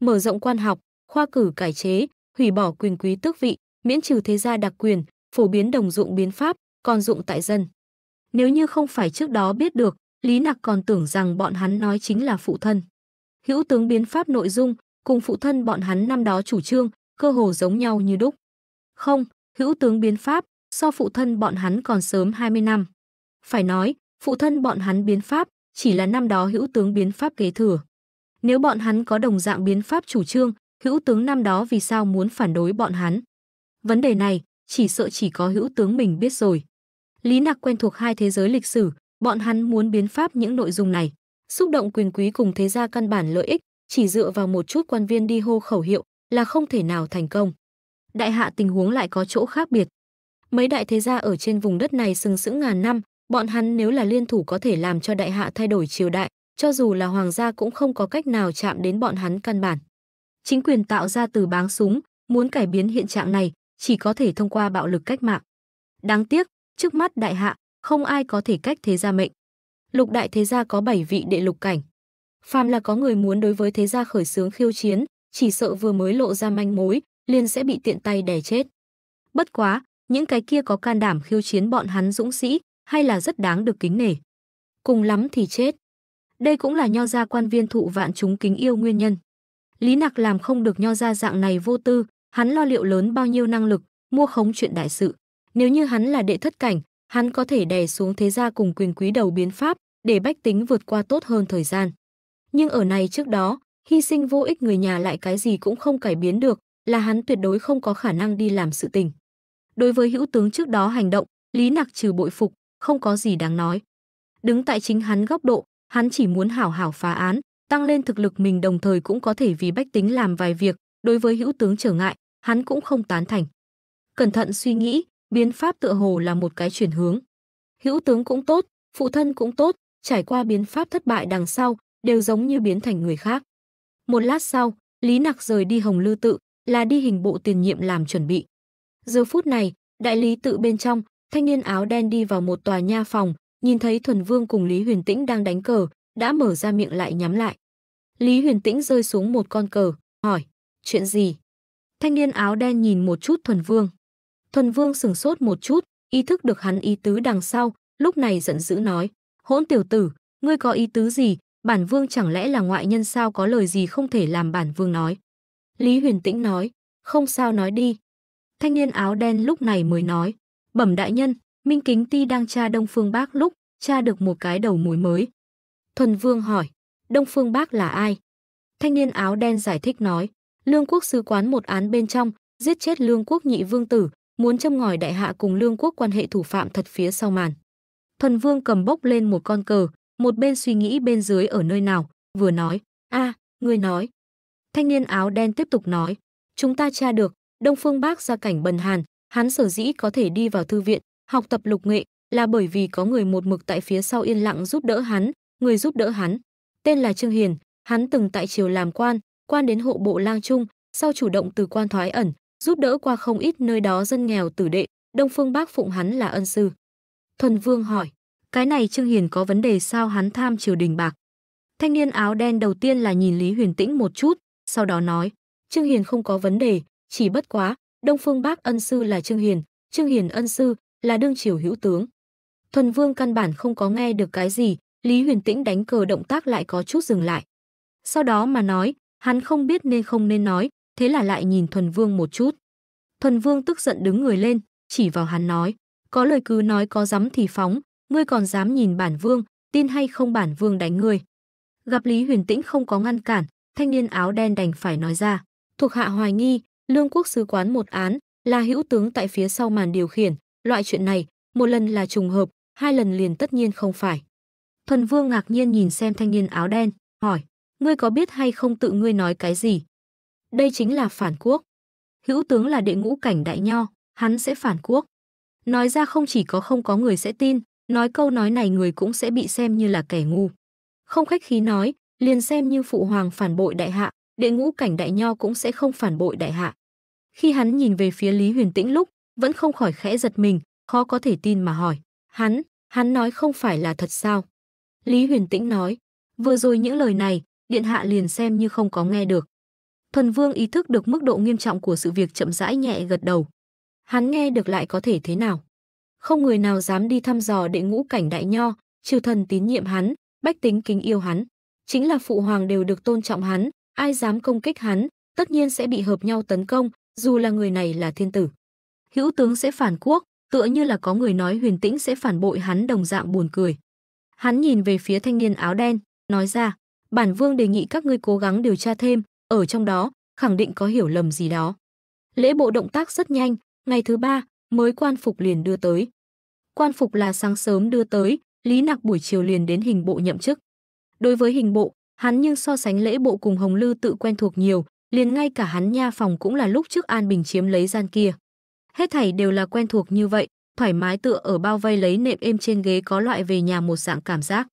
mở rộng quan học, khoa cử cải chế, hủy bỏ quyền quý tước vị, miễn trừ thế gia đặc quyền, phổ biến đồng dụng biến pháp, còn dụng tại dân. Nếu như không phải trước đó biết được, Lý Nặc còn tưởng rằng bọn hắn nói chính là phụ thân. Hữu tướng biến pháp nội dung, cùng phụ thân bọn hắn năm đó chủ trương, cơ hồ giống nhau như đúc. Không, hữu tướng biến pháp, so phụ thân bọn hắn còn sớm 20 năm. Phải nói, phụ thân bọn hắn biến pháp, chỉ là năm đó hữu tướng biến pháp kế thừa. Nếu bọn hắn có đồng dạng biến pháp chủ trương, hữu tướng năm đó vì sao muốn phản đối bọn hắn? Vấn đề này, chỉ sợ chỉ có hữu tướng mình biết rồi. Lý Nặc quen thuộc hai thế giới lịch sử, bọn hắn muốn biến pháp những nội dung này. Xúc động quyền quý cùng thế gia căn bản lợi ích, chỉ dựa vào một chút quan viên đi hô khẩu hiệu là không thể nào thành công. Đại hạ tình huống lại có chỗ khác biệt. Mấy đại thế gia ở trên vùng đất này sừng sững ngàn năm, bọn hắn nếu là liên thủ có thể làm cho đại hạ thay đổi triều đại, cho dù là hoàng gia cũng không có cách nào chạm đến bọn hắn căn bản. Chính quyền tạo ra từ báng súng, muốn cải biến hiện trạng này, chỉ có thể thông qua bạo lực cách mạng. Đáng tiếc, trước mắt đại hạ, không ai có thể cách thế gia mệnh. Lục đại thế gia có 7 vị đệ lục cảnh. Phàm là có người muốn đối với thế gia khởi xướng khiêu chiến, chỉ sợ vừa mới lộ ra manh mối, liền sẽ bị tiện tay đè chết. Bất quá, những cái kia có can đảm khiêu chiến bọn hắn dũng sĩ, hay là rất đáng được kính nể. Cùng lắm thì chết. Đây cũng là nho gia quan viên thụ vạn chúng kính yêu nguyên nhân. Lý Nặc làm không được nho gia dạng này vô tư, hắn lo liệu lớn bao nhiêu năng lực, mua khống chuyện đại sự. Nếu như hắn là đệ thất cảnh, hắn có thể đè xuống thế gia cùng quyền quý đầu biến pháp để bách tính vượt qua tốt hơn thời gian. Nhưng ở này trước đó, hy sinh vô ích người nhà lại cái gì cũng không cải biến được, là hắn tuyệt đối không có khả năng đi làm sự tình. Đối với hữu tướng trước đó hành động, Lý Nặc trừ bội phục, không có gì đáng nói. Đứng tại chính hắn góc độ, hắn chỉ muốn hảo hảo phá án, tăng lên thực lực mình đồng thời cũng có thể vì bách tính làm vài việc, đối với hữu tướng trở ngại, hắn cũng không tán thành. Cẩn thận suy nghĩ, biến pháp tựa hồ là một cái chuyển hướng. Hữu tướng cũng tốt, phụ thân cũng tốt, trải qua biến pháp thất bại đằng sau, đều giống như biến thành người khác. Một lát sau, Lý Nặc rời đi Hồng Lư tự, là đi hình bộ tiền nhiệm làm chuẩn bị. Giờ phút này, đại lý tự bên trong, thanh niên áo đen đi vào một tòa nha phòng, nhìn thấy Thuần Vương cùng Lý Huyền Tĩnh đang đánh cờ, đã mở ra miệng lại nhắm lại. Lý Huyền Tĩnh rơi xuống một con cờ, hỏi, chuyện gì? Thanh niên áo đen nhìn một chút Thuần Vương. Thuần Vương sừng sốt một chút, ý thức được hắn ý tứ đằng sau, lúc này giận dữ nói, hỗn tiểu tử, ngươi có ý tứ gì, bản vương chẳng lẽ là ngoại nhân sao có lời gì không thể làm bản vương nói. Lý Huyền Tĩnh nói, không sao nói đi. Thanh niên áo đen lúc này mới nói, bẩm đại nhân, Minh Kính Ti đang tra Đông Phương Bác lúc tra được một cái đầu mối mới. Thuần Vương hỏi, Đông Phương Bác là ai? Thanh niên áo đen giải thích nói, Lương quốc sứ quán một án bên trong, giết chết Lương quốc nhị vương tử, muốn châm ngòi đại hạ cùng Lương quốc quan hệ thủ phạm thật phía sau màn. Thuần Vương cầm bốc lên một con cờ, một bên suy nghĩ bên dưới ở nơi nào, vừa nói, a, người nói. Thanh niên áo đen tiếp tục nói, chúng ta tra được, Đông Phương Bác ra cảnh bần hàn, hắn sở dĩ có thể đi vào thư viện, Học tập lục nghệ là bởi vì có người một mực tại phía sau yên lặng giúp đỡ hắn, người giúp đỡ hắn. Tên là Trương Hiền, hắn từng tại triều làm quan, quan đến hộ bộ lang trung, sau chủ động từ quan thoái ẩn, giúp đỡ qua không ít nơi đó dân nghèo tử đệ, Đông Phương Bác phụng hắn là ân sư. Thuần Vương hỏi, cái này Trương Hiền có vấn đề sao hắn tham triều đình bạc? Thanh niên áo đen đầu tiên là nhìn Lý Huyền Tĩnh một chút, sau đó nói, Trương Hiền không có vấn đề, chỉ bất quá, Đông Phương Bác ân sư là Trương Hiền, Trương Hiền ân sư, là đương triều hữu tướng. Thuần Vương căn bản không có nghe được cái gì, Lý Huyền Tĩnh đánh cờ động tác lại có chút dừng lại. Sau đó mà nói, hắn không biết nên không nên nói, thế là lại nhìn Thuần Vương một chút. Thuần Vương tức giận đứng người lên, chỉ vào hắn nói, có lời cứ nói có dám thì phóng, ngươi còn dám nhìn bản vương, tin hay không bản vương đánh ngươi. Gặp Lý Huyền Tĩnh không có ngăn cản, thanh niên áo đen đành phải nói ra, thuộc hạ hoài nghi, lương quốc sứ quán một án, là hữu tướng tại phía sau màn điều khiển, Loại chuyện này, một lần là trùng hợp, hai lần liền tất nhiên không phải. Thuần Vương ngạc nhiên nhìn xem thanh niên áo đen, hỏi, ngươi có biết hay không tự ngươi nói cái gì? Đây chính là phản quốc. Hữu tướng là đệ ngũ cảnh đại nho, hắn sẽ phản quốc. Nói ra không chỉ có không có người sẽ tin, nói câu nói này người cũng sẽ bị xem như là kẻ ngu. Không khách khí nói, liền xem như phụ hoàng phản bội đại hạ, đệ ngũ cảnh đại nho cũng sẽ không phản bội đại hạ. Khi hắn nhìn về phía Lý Huyền Tĩnh lúc, vẫn không khỏi khẽ giật mình, khó có thể tin mà hỏi. Hắn, hắn nói không phải là thật sao? Lý Huyền Tĩnh nói, vừa rồi những lời này, Điện Hạ liền xem như không có nghe được. Thuần Vương ý thức được mức độ nghiêm trọng của sự việc chậm rãi nhẹ gật đầu. Hắn nghe được lại có thể thế nào? Không người nào dám đi thăm dò đệ ngũ cảnh đại nho, trừ thần tín nhiệm hắn, bách tính kính yêu hắn. Chính là phụ hoàng đều được tôn trọng hắn, ai dám công kích hắn, tất nhiên sẽ bị hợp nhau tấn công, dù là người này là thiên tử hữu tướng sẽ phản quốc, tựa như là có người nói huyền tĩnh sẽ phản bội hắn đồng dạng buồn cười. Hắn nhìn về phía thanh niên áo đen, nói ra, bản vương đề nghị các ngươi cố gắng điều tra thêm, ở trong đó, khẳng định có hiểu lầm gì đó. Lễ bộ động tác rất nhanh, ngày thứ ba, mới quan phục liền đưa tới. Quan phục là sáng sớm đưa tới, Lý Nặc buổi chiều liền đến hình bộ nhậm chức. Đối với hình bộ, hắn nhưng so sánh lễ bộ cùng Hồng Lư tự quen thuộc nhiều, liền ngay cả hắn nha phòng cũng là lúc trước An Bình chiếm lấy gian kia. Hết thảy đều là quen thuộc như vậy, thoải mái tựa ở bao vây lấy nệm êm trên ghế có loại về nhà một dạng cảm giác.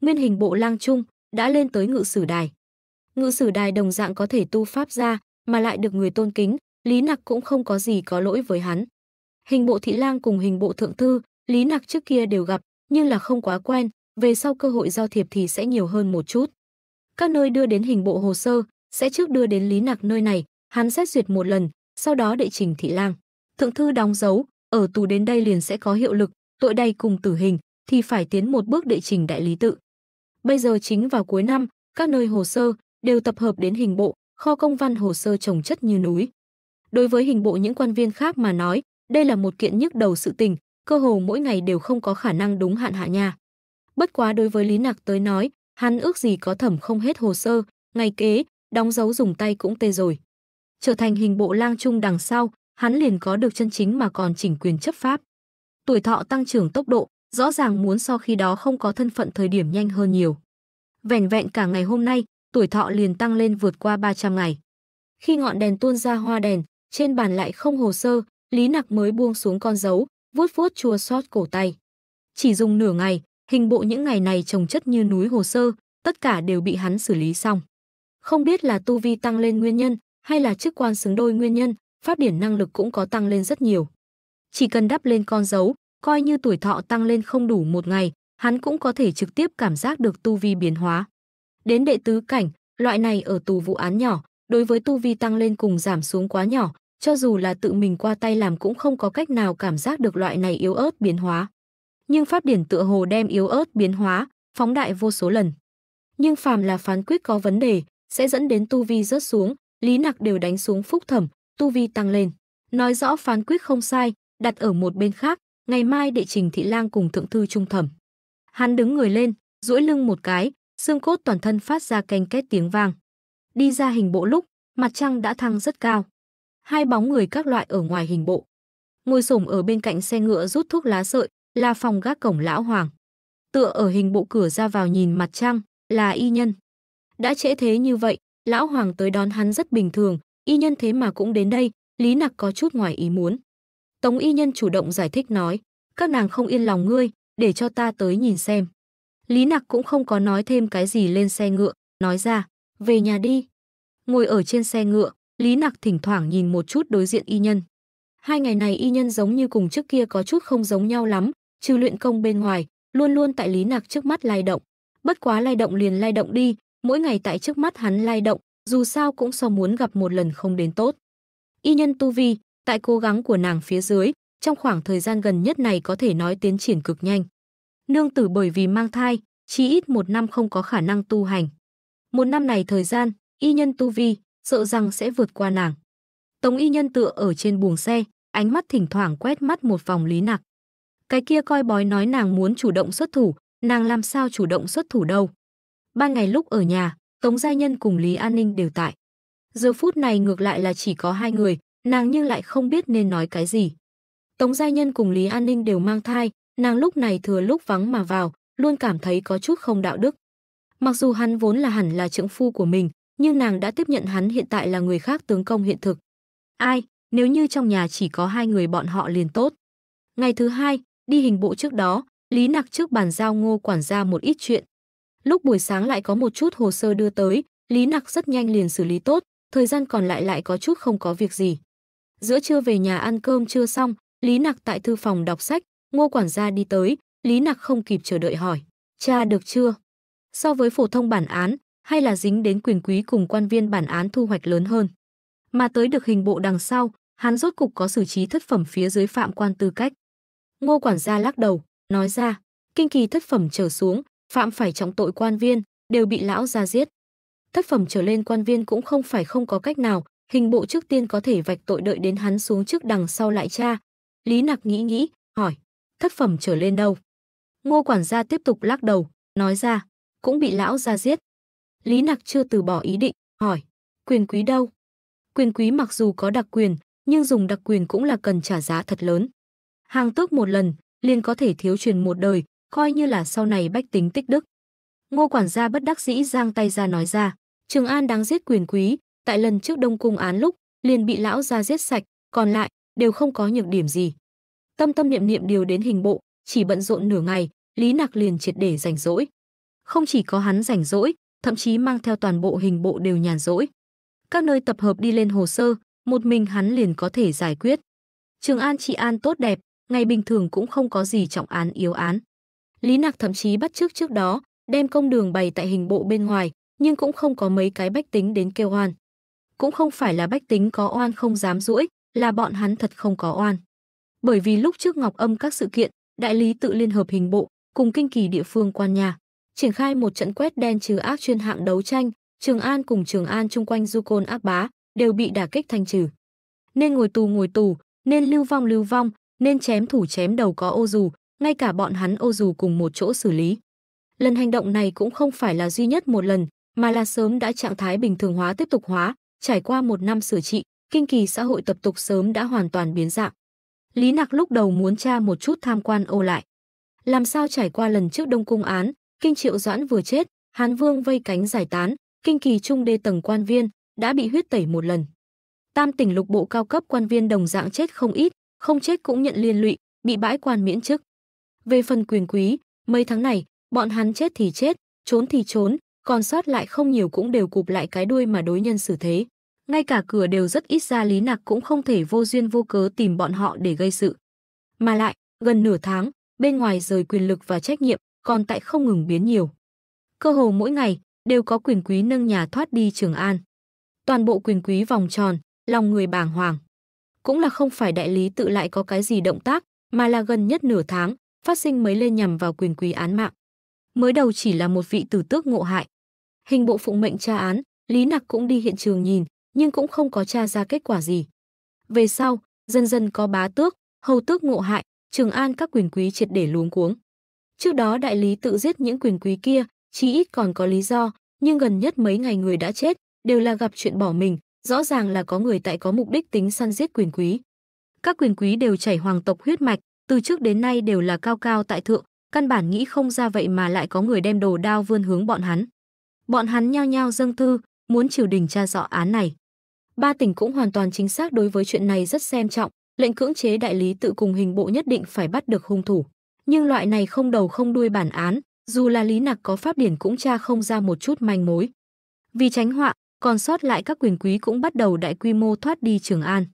Nguyên hình bộ lang trung đã lên tới ngự sử đài. Ngự sử đài đồng dạng có thể tu pháp ra, mà lại được người tôn kính, Lý Nặc cũng không có gì có lỗi với hắn. Hình bộ thị lang cùng hình bộ thượng thư, Lý Nặc trước kia đều gặp, nhưng là không quá quen, về sau cơ hội giao thiệp thì sẽ nhiều hơn một chút. Các nơi đưa đến hình bộ hồ sơ, sẽ trước đưa đến Lý Nặc nơi này, hắn xét duyệt một lần, sau đó đệ trình thị lang thượng thư đóng dấu, ở tù đến đây liền sẽ có hiệu lực, tội đây cùng tử hình thì phải tiến một bước đệ trình đại lý tự. Bây giờ chính vào cuối năm, các nơi hồ sơ đều tập hợp đến hình bộ, kho công văn hồ sơ trồng chất như núi. Đối với hình bộ những quan viên khác mà nói, đây là một kiện nhức đầu sự tình, cơ hồ mỗi ngày đều không có khả năng đúng hạn hạ nhà. Bất quá đối với Lý Nạc tới nói, hắn ước gì có thẩm không hết hồ sơ, ngày kế, đóng dấu dùng tay cũng tê rồi. Trở thành hình bộ lang trung đằng sau, hắn liền có được chân chính mà còn chỉnh quyền chấp pháp. Tuổi thọ tăng trưởng tốc độ, rõ ràng muốn so khi đó không có thân phận thời điểm nhanh hơn nhiều. Vẻn vẹn cả ngày hôm nay, tuổi thọ liền tăng lên vượt qua 300 ngày. Khi ngọn đèn tuôn ra hoa đèn, trên bàn lại không hồ sơ, Lý Nặc mới buông xuống con dấu, vuốt vuốt chua xót cổ tay. Chỉ dùng nửa ngày, hình bộ những ngày này trồng chất như núi hồ sơ, tất cả đều bị hắn xử lý xong. Không biết là tu vi tăng lên nguyên nhân hay là chức quan xứng đôi nguyên nhân, pháp điển năng lực cũng có tăng lên rất nhiều. Chỉ cần đắp lên con dấu, coi như tuổi thọ tăng lên không đủ một ngày, hắn cũng có thể trực tiếp cảm giác được tu vi biến hóa. Đến đệ tứ cảnh, loại này ở tù vụ án nhỏ, đối với tu vi tăng lên cùng giảm xuống quá nhỏ, cho dù là tự mình qua tay làm cũng không có cách nào cảm giác được loại này yếu ớt biến hóa. Nhưng pháp điển tựa hồ đem yếu ớt biến hóa, phóng đại vô số lần. Nhưng phàm là phán quyết có vấn đề, sẽ dẫn đến tu vi rớt xuống, Lý Nặc đều đánh xuống phúc thẩm, tu vi tăng lên. Nói rõ phán quyết không sai, đặt ở một bên khác, ngày mai đệ trình thị lang cùng thượng thư trung thẩm. Hắn đứng người lên, duỗi lưng một cái, xương cốt toàn thân phát ra canh két tiếng vang. Đi ra hình bộ lúc, mặt trăng đã thăng rất cao. Hai bóng người các loại ở ngoài hình bộ. Ngồi xổm ở bên cạnh xe ngựa rút thuốc lá sợi, là phòng gác cổng lão hoàng. Tựa ở hình bộ cửa ra vào nhìn mặt trăng, là y nhân. Đã trễ thế như vậy, lão hoàng tới đón hắn rất bình thường, y nhân thế mà cũng đến đây, Lý Nặc có chút ngoài ý muốn. Tống y nhân chủ động giải thích nói, các nàng không yên lòng ngươi, để cho ta tới nhìn xem. Lý Nặc cũng không có nói thêm cái gì lên xe ngựa, nói ra, về nhà đi. Ngồi ở trên xe ngựa, Lý Nặc thỉnh thoảng nhìn một chút đối diện y nhân. Hai ngày này y nhân giống như cùng trước kia có chút không giống nhau lắm, trừ luyện công bên ngoài, luôn luôn tại Lý Nặc trước mắt lai động. Bất quá lai động liền lai động đi, mỗi ngày tại trước mắt hắn lai động, dù sao cũng so muốn gặp một lần không đến tốt. Y nhân tu vi, tại cố gắng của nàng phía dưới, trong khoảng thời gian gần nhất này có thể nói tiến triển cực nhanh. Nương tử bởi vì mang thai, chỉ ít một năm không có khả năng tu hành. Một năm này thời gian, y nhân tu vi, sợ rằng sẽ vượt qua nàng. Tống y nhân tựa ở trên buồng xe, ánh mắt thỉnh thoảng quét mắt một vòng lý nặc. Cái kia coi bói nói nàng muốn chủ động xuất thủ, nàng làm sao chủ động xuất thủ đâu. Ban ngày lúc ở nhà, Tống Gia Nhân cùng Lý An Ninh đều tại. Giờ phút này ngược lại là chỉ có hai người, nàng nhưng lại không biết nên nói cái gì. Tống Gia Nhân cùng Lý An Ninh đều mang thai, nàng lúc này thừa lúc vắng mà vào, luôn cảm thấy có chút không đạo đức. Mặc dù hắn vốn là hẳn là trưởng phu của mình, nhưng nàng đã tiếp nhận hắn hiện tại là người khác tướng công hiện thực. Ai, nếu như trong nhà chỉ có hai người bọn họ liền tốt. Ngày thứ hai, đi hình bộ trước đó, Lý Nặc trước bàn giao ngô quản gia một ít chuyện, Lúc buổi sáng lại có một chút hồ sơ đưa tới, Lý Nặc rất nhanh liền xử lý tốt, thời gian còn lại lại có chút không có việc gì. Giữa trưa về nhà ăn cơm chưa xong, Lý Nặc tại thư phòng đọc sách, Ngô quản gia đi tới, Lý Nặc không kịp chờ đợi hỏi, cha được chưa? So với phổ thông bản án, hay là dính đến quyền quý cùng quan viên bản án thu hoạch lớn hơn. Mà tới được hình bộ đằng sau, hắn rốt cục có xử trí thất phẩm phía dưới phạm quan tư cách. Ngô quản gia lắc đầu, nói ra, kinh kỳ thất phẩm trở xuống, phạm phải trọng tội quan viên, đều bị lão ra giết. Thất phẩm trở lên quan viên cũng không phải không có cách nào, hình bộ trước tiên có thể vạch tội đợi đến hắn xuống trước đằng sau lại tra. Lý Nặc nghĩ nghĩ, hỏi, thất phẩm trở lên đâu? Ngô quản gia tiếp tục lắc đầu, nói ra, cũng bị lão ra giết. Lý Nặc chưa từ bỏ ý định, hỏi, quyền quý đâu? Quyền quý mặc dù có đặc quyền, nhưng dùng đặc quyền cũng là cần trả giá thật lớn. Hàng tước một lần, liền có thể thiếu truyền một đời, coi như là sau này bách tính tích đức. Ngô quản gia bất đắc dĩ giang tay ra nói ra, Trường An đáng giết quyền quý, tại lần trước Đông Cung án lúc, liền bị lão ra giết sạch, còn lại, đều không có nhược điểm gì. Tâm tâm niệm niệm điều đến hình bộ, chỉ bận rộn nửa ngày, Lý Nạc liền triệt để rảnh rỗi. Không chỉ có hắn rảnh rỗi, thậm chí mang theo toàn bộ hình bộ đều nhàn rỗi. Các nơi tập hợp đi lên hồ sơ, một mình hắn liền có thể giải quyết. Trường An trị an tốt đẹp, ngày bình thường cũng không có gì trọng án yếu án. Lý Nạc thậm chí bắt trước trước đó, đem công đường bày tại hình bộ bên ngoài, nhưng cũng không có mấy cái bách tính đến kêu oan. Cũng không phải là bách tính có oan không dám rũi, là bọn hắn thật không có oan. Bởi vì lúc trước Ngọc Âm các sự kiện, đại lý tự liên hợp hình bộ cùng kinh kỳ địa phương quan nhà, triển khai một trận quét đen trừ ác chuyên hạng đấu tranh, Trường An cùng Trường An chung quanh Du Côn ác bá đều bị đả kích thanh trừ. Nên ngồi tù ngồi tù, nên lưu vong lưu vong, nên chém thủ chém đầu có ô dù, ngay cả bọn hắn ô dù cùng một chỗ xử lý. Lần hành động này cũng không phải là duy nhất một lần, mà là sớm đã trạng thái bình thường hóa tiếp tục hóa, trải qua một năm sửa trị, kinh kỳ xã hội tập tục sớm đã hoàn toàn biến dạng. Lý Nặc lúc đầu muốn tra một chút tham quan ô lại. Làm sao trải qua lần trước Đông Cung án, Kinh Triệu Doãn vừa chết, Hán Vương vây cánh giải tán, Kinh kỳ trung đê tầng quan viên đã bị huyết tẩy một lần. Tam tỉnh lục bộ cao cấp quan viên đồng dạng chết không ít, không chết cũng nhận liên lụy, bị bãi quan miễn chức. Về phần quyền quý, mấy tháng này, bọn hắn chết thì chết, trốn thì trốn, còn sót lại không nhiều cũng đều cụp lại cái đuôi mà đối nhân xử thế. Ngay cả cửa đều rất ít ra Lý Nặc cũng không thể vô duyên vô cớ tìm bọn họ để gây sự. Mà lại, gần nửa tháng, bên ngoài rời quyền lực và trách nhiệm, còn tại không ngừng biến nhiều. Cơ hồ mỗi ngày, đều có quyền quý nâng nhà thoát đi Trường An. Toàn bộ quyền quý vòng tròn, lòng người bàng hoàng. Cũng là không phải đại lý tự lại có cái gì động tác, mà là gần nhất nửa tháng, phát sinh mấy lên nhằm vào quyền quý án mạng. Mới đầu chỉ là một vị tử tước ngộ hại. Hình bộ phụng mệnh tra án, Lý Nặc cũng đi hiện trường nhìn, nhưng cũng không có tra ra kết quả gì. Về sau, dần dần có bá tước, hầu tước ngộ hại, Trường An các quyền quý triệt để luống cuống. Trước đó đại lý tự giết những quyền quý kia, chí ít còn có lý do, nhưng gần nhất mấy ngày người đã chết, đều là gặp chuyện bỏ mình, rõ ràng là có người tại có mục đích tính săn giết quyền quý. Các quyền quý đều chảy hoàng tộc huyết mạch, từ trước đến nay đều là cao cao tại thượng, căn bản nghĩ không ra vậy mà lại có người đem đồ đao vươn hướng bọn hắn. Bọn hắn nhao nhao dâng thư, muốn triều đình tra rõ án này. Ba tỉnh cũng hoàn toàn chính xác đối với chuyện này rất xem trọng, lệnh cưỡng chế đại lý tự cùng hình bộ nhất định phải bắt được hung thủ. Nhưng loại này không đầu không đuôi bản án, dù là lý nặc có pháp điển cũng tra không ra một chút manh mối. Vì tránh họa, còn sót lại các quyền quý cũng bắt đầu đại quy mô thoát đi Trường An.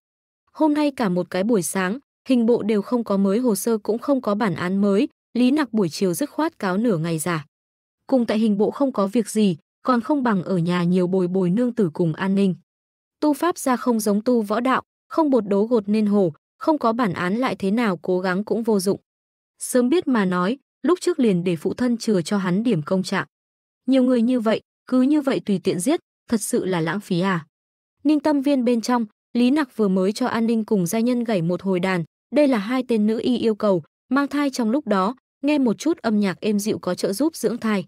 Hôm nay cả một cái buổi sáng, hình bộ đều không có mới hồ sơ cũng không có bản án mới, Lý Nặc buổi chiều dứt khoát cáo nửa ngày giả. Cùng tại hình bộ không có việc gì, còn không bằng ở nhà nhiều bồi bồi nương tử cùng an ninh. Tu pháp ra không giống tu võ đạo, không bột đố gột nên hồ, không có bản án lại thế nào cố gắng cũng vô dụng. Sớm biết mà nói, lúc trước liền để phụ thân chừa cho hắn điểm công trạng. Nhiều người như vậy, cứ như vậy tùy tiện giết, thật sự là lãng phí à. Ninh tâm viên bên trong, Lý Nặc vừa mới cho an ninh cùng gia nhân gảy một hồi đàn, đây là hai tên nữ y yêu cầu, mang thai trong lúc đó, nghe một chút âm nhạc êm dịu có trợ giúp dưỡng thai.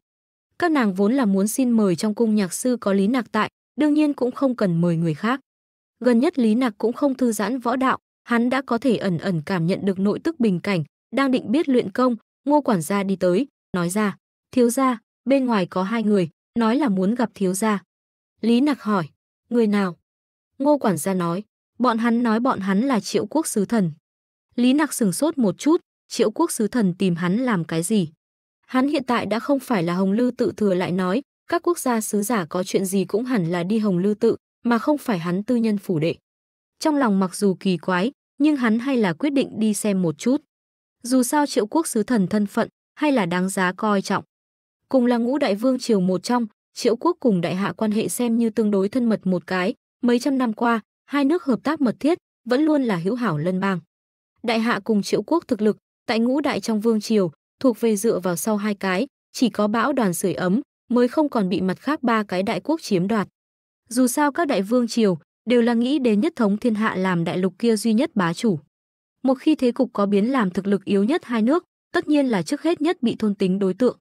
Các nàng vốn là muốn xin mời trong cung nhạc sư có Lý Nạc tại, đương nhiên cũng không cần mời người khác. Gần nhất Lý Nạc cũng không thư giãn võ đạo, hắn đã có thể ẩn ẩn cảm nhận được nội tức bình cảnh, đang định biết luyện công, Ngô quản gia đi tới, nói ra: "Thiếu gia, bên ngoài có hai người, nói là muốn gặp thiếu gia." Lý Nặc hỏi: "Người nào?" Ngô quản gia nói: "Bọn hắn nói bọn hắn là Triệu Quốc sứ thần." Lý Nặc sừng sốt một chút, triệu quốc sứ thần tìm hắn làm cái gì? Hắn hiện tại đã không phải là Hồng Lư tự thừa lại nói, các quốc gia sứ giả có chuyện gì cũng hẳn là đi Hồng Lư tự, mà không phải hắn tư nhân phủ đệ. Trong lòng mặc dù kỳ quái, nhưng hắn hay là quyết định đi xem một chút. Dù sao triệu quốc sứ thần thân phận hay là đáng giá coi trọng. Cùng là ngũ đại vương triều một trong, triệu quốc cùng đại hạ quan hệ xem như tương đối thân mật một cái. Mấy trăm năm qua, hai nước hợp tác mật thiết, vẫn luôn là hữu hảo lân bang đại hạ cùng triệu quốc thực lực tại ngũ đại trong vương triều thuộc về dựa vào sau hai cái chỉ có bão đoàn sưởi ấm mới không còn bị mặt khác ba cái đại quốc chiếm đoạt dù sao các đại vương triều đều là nghĩ đến nhất thống thiên hạ làm đại lục kia duy nhất bá chủ một khi thế cục có biến làm thực lực yếu nhất hai nước tất nhiên là trước hết nhất bị thôn tính đối tượng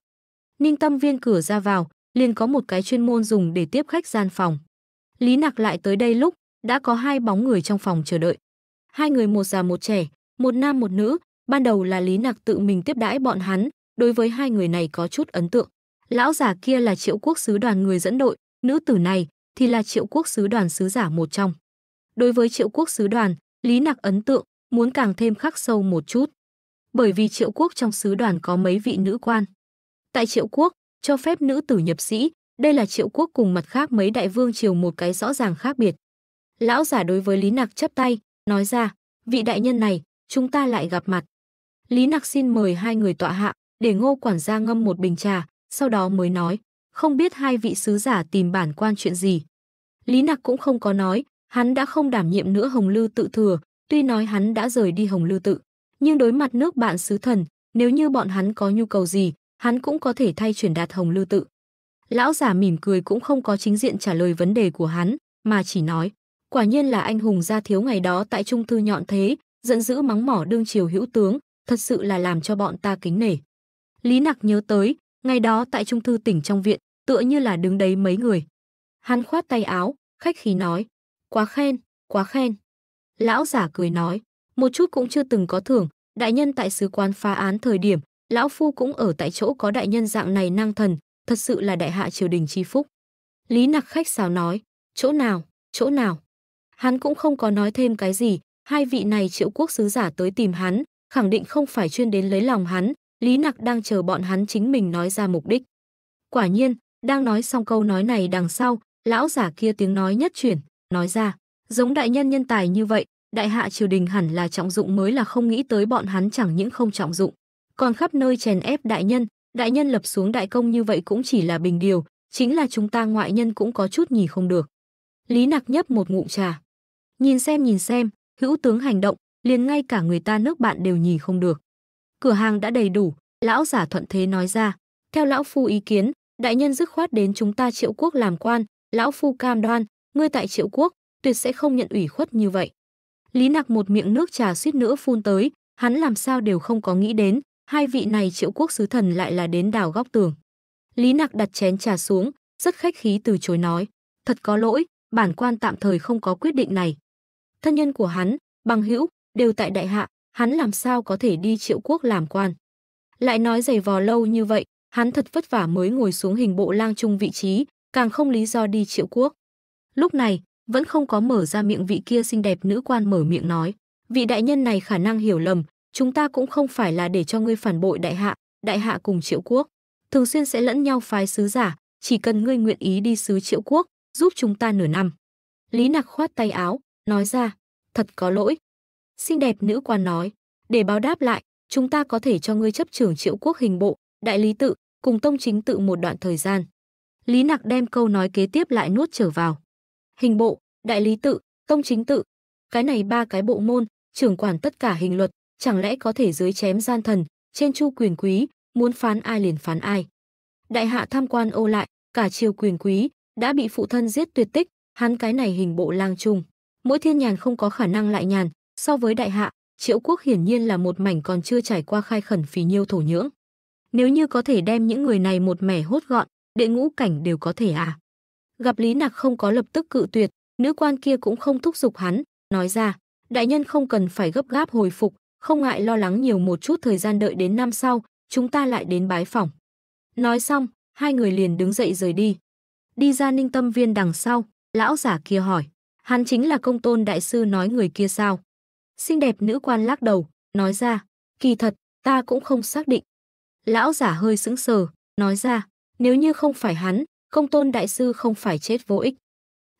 ninh tâm viên cửa ra vào liền có một cái chuyên môn dùng để tiếp khách gian phòng lý nặc lại tới đây lúc đã có hai bóng người trong phòng chờ đợi hai người một già một trẻ một nam một nữ, ban đầu là Lý Nặc tự mình tiếp đãi bọn hắn, đối với hai người này có chút ấn tượng. Lão giả kia là Triệu Quốc sứ đoàn người dẫn đội, nữ tử này thì là Triệu Quốc sứ đoàn sứ giả một trong. Đối với Triệu Quốc sứ đoàn, Lý Nặc ấn tượng muốn càng thêm khắc sâu một chút, bởi vì Triệu Quốc trong sứ đoàn có mấy vị nữ quan. Tại Triệu Quốc, cho phép nữ tử nhập sĩ, đây là Triệu Quốc cùng mặt khác mấy đại vương triều một cái rõ ràng khác biệt. Lão giả đối với Lý Nặc chắp tay, nói ra, vị đại nhân này chúng ta lại gặp mặt. Lý Nặc xin mời hai người tọa hạ, để ngô quản gia ngâm một bình trà, sau đó mới nói, không biết hai vị sứ giả tìm bản quan chuyện gì. Lý Nặc cũng không có nói, hắn đã không đảm nhiệm nữa Hồng Lư tự thừa, tuy nói hắn đã rời đi Hồng Lư tự, nhưng đối mặt nước bạn sứ thần, nếu như bọn hắn có nhu cầu gì, hắn cũng có thể thay chuyển đạt Hồng Lư tự. Lão giả mỉm cười cũng không có chính diện trả lời vấn đề của hắn, mà chỉ nói, quả nhiên là anh hùng gia thiếu ngày đó tại trung thư nhọn thế, giận dữ mắng mỏ đương triều hữu tướng, thật sự là làm cho bọn ta kính nể. Lý Nặc nhớ tới, ngày đó tại trung thư tỉnh trong viện, tựa như là đứng đấy mấy người. Hắn khoát tay áo, khách khí nói, quá khen, quá khen. Lão giả cười nói, một chút cũng chưa từng có thưởng, đại nhân tại sứ quán phá án thời điểm, lão phu cũng ở tại chỗ có đại nhân dạng này năng thần, thật sự là đại hạ triều đình chi phúc. Lý Nặc khách sáo nói, chỗ nào, chỗ nào. Hắn cũng không có nói thêm cái gì, hai vị này triệu quốc sứ giả tới tìm hắn, khẳng định không phải chuyên đến lấy lòng hắn, Lý Nặc đang chờ bọn hắn chính mình nói ra mục đích. Quả nhiên, đang nói xong câu nói này đằng sau, lão giả kia tiếng nói nhất chuyển, nói ra, giống đại nhân nhân tài như vậy, đại hạ triều đình hẳn là trọng dụng mới là không nghĩ tới bọn hắn chẳng những không trọng dụng, còn khắp nơi chèn ép đại nhân, đại nhân lập xuống đại công như vậy cũng chỉ là bình điều, chính là chúng ta ngoại nhân cũng có chút nhì không được. Lý Nặc nhấp một ngụm trà. Nhìn xem nhìn xem, hữu tướng hành động, liền ngay cả người ta nước bạn đều nhìn không được. Cửa hàng đã đầy đủ, lão giả thuận thế nói ra, theo lão phu ý kiến, đại nhân dứt khoát đến chúng ta triệu quốc làm quan, lão phu cam đoan, ngươi tại triệu quốc, tuyệt sẽ không nhận ủy khuất như vậy. Lý Nặc một miệng nước trà suýt nữa phun tới, hắn làm sao đều không có nghĩ đến, hai vị này triệu quốc sứ thần lại là đến đào góc tường. Lý Nặc đặt chén trà xuống, rất khách khí từ chối nói, thật có lỗi, bản quan tạm thời không có quyết định này, thân nhân của hắn, bằng hữu, đều tại đại hạ, hắn làm sao có thể đi triệu quốc làm quan. Lại nói giày vò lâu như vậy, hắn thật vất vả mới ngồi xuống hình bộ lang trung vị trí, càng không lý do đi triệu quốc. Lúc này, vẫn không có mở ra miệng vị kia xinh đẹp nữ quan mở miệng nói. Vị đại nhân này khả năng hiểu lầm, chúng ta cũng không phải là để cho ngươi phản bội đại hạ, đại hạ cùng triệu quốc. Thường xuyên sẽ lẫn nhau phái sứ giả, chỉ cần ngươi nguyện ý đi sứ triệu quốc, giúp chúng ta nửa năm. Lý nặc khoát tay áo, nói ra, thật có lỗi. Xinh đẹp nữ quan nói, để báo đáp lại, chúng ta có thể cho ngươi chấp trưởng triệu quốc hình bộ, đại lý tự, cùng tông chính tự một đoạn thời gian. Lý Nặc đem câu nói kế tiếp lại nuốt trở vào. Hình bộ, đại lý tự, tông chính tự, cái này ba cái bộ môn, trưởng quản tất cả hình luật, chẳng lẽ có thể dưới chém gian thần, trên chu quyền quý, muốn phán ai liền phán ai. Đại hạ tham quan ô lại, cả triều quyền quý, đã bị phụ thân giết tuyệt tích, hắn cái này hình bộ lang trung. Mỗi thiên nhàn không có khả năng lại nhàn, so với đại hạ, Triệu Quốc hiển nhiên là một mảnh còn chưa trải qua khai khẩn phì nhiêu thổ nhưỡng. Nếu như có thể đem những người này một mẻ hốt gọn, đệ ngũ cảnh đều có thể à? Gặp Lý Nặc không có lập tức cự tuyệt, nữ quan kia cũng không thúc giục hắn, nói ra, đại nhân không cần phải gấp gáp hồi phục, không ngại lo lắng nhiều một chút thời gian đợi đến năm sau, chúng ta lại đến bái phòng. Nói xong, hai người liền đứng dậy rời đi. Đi ra ninh tâm viên đằng sau, lão giả kia hỏi. Hắn chính là công tôn đại sư nói người kia sao? Xinh đẹp nữ quan lắc đầu, nói ra, kỳ thật, ta cũng không xác định. Lão giả hơi sững sờ, nói ra, nếu như không phải hắn, công tôn đại sư không phải chết vô ích.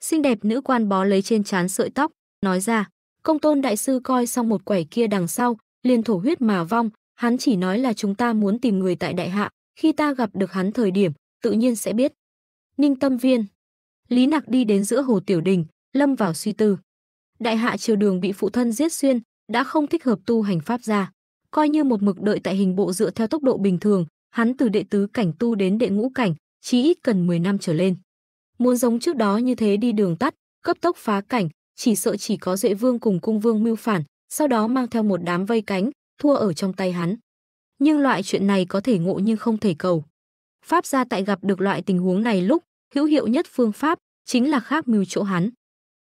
Xinh đẹp nữ quan bó lấy trên trán sợi tóc, nói ra, công tôn đại sư coi xong một quẻ kia đằng sau, liền thổ huyết mà vong, hắn chỉ nói là chúng ta muốn tìm người tại đại hạ, khi ta gặp được hắn thời điểm, tự nhiên sẽ biết. Ninh tâm viên Lý nặc đi đến giữa hồ tiểu đình, lâm vào suy tư. Đại hạ triều đường bị phụ thân giết xuyên, đã không thích hợp tu hành pháp gia, coi như một mực đợi tại hình bộ dựa theo tốc độ bình thường, hắn từ đệ tứ cảnh tu đến đệ ngũ cảnh, chí ít cần 10 năm trở lên. Muốn giống trước đó như thế đi đường tắt, cấp tốc phá cảnh, chỉ sợ chỉ có Duệ Vương cùng Cung Vương mưu phản, sau đó mang theo một đám vây cánh, thua ở trong tay hắn. Nhưng loại chuyện này có thể ngộ nhưng không thể cầu. Pháp gia tại gặp được loại tình huống này lúc, hữu hiệu nhất phương pháp chính là khác mưu chỗ hắn.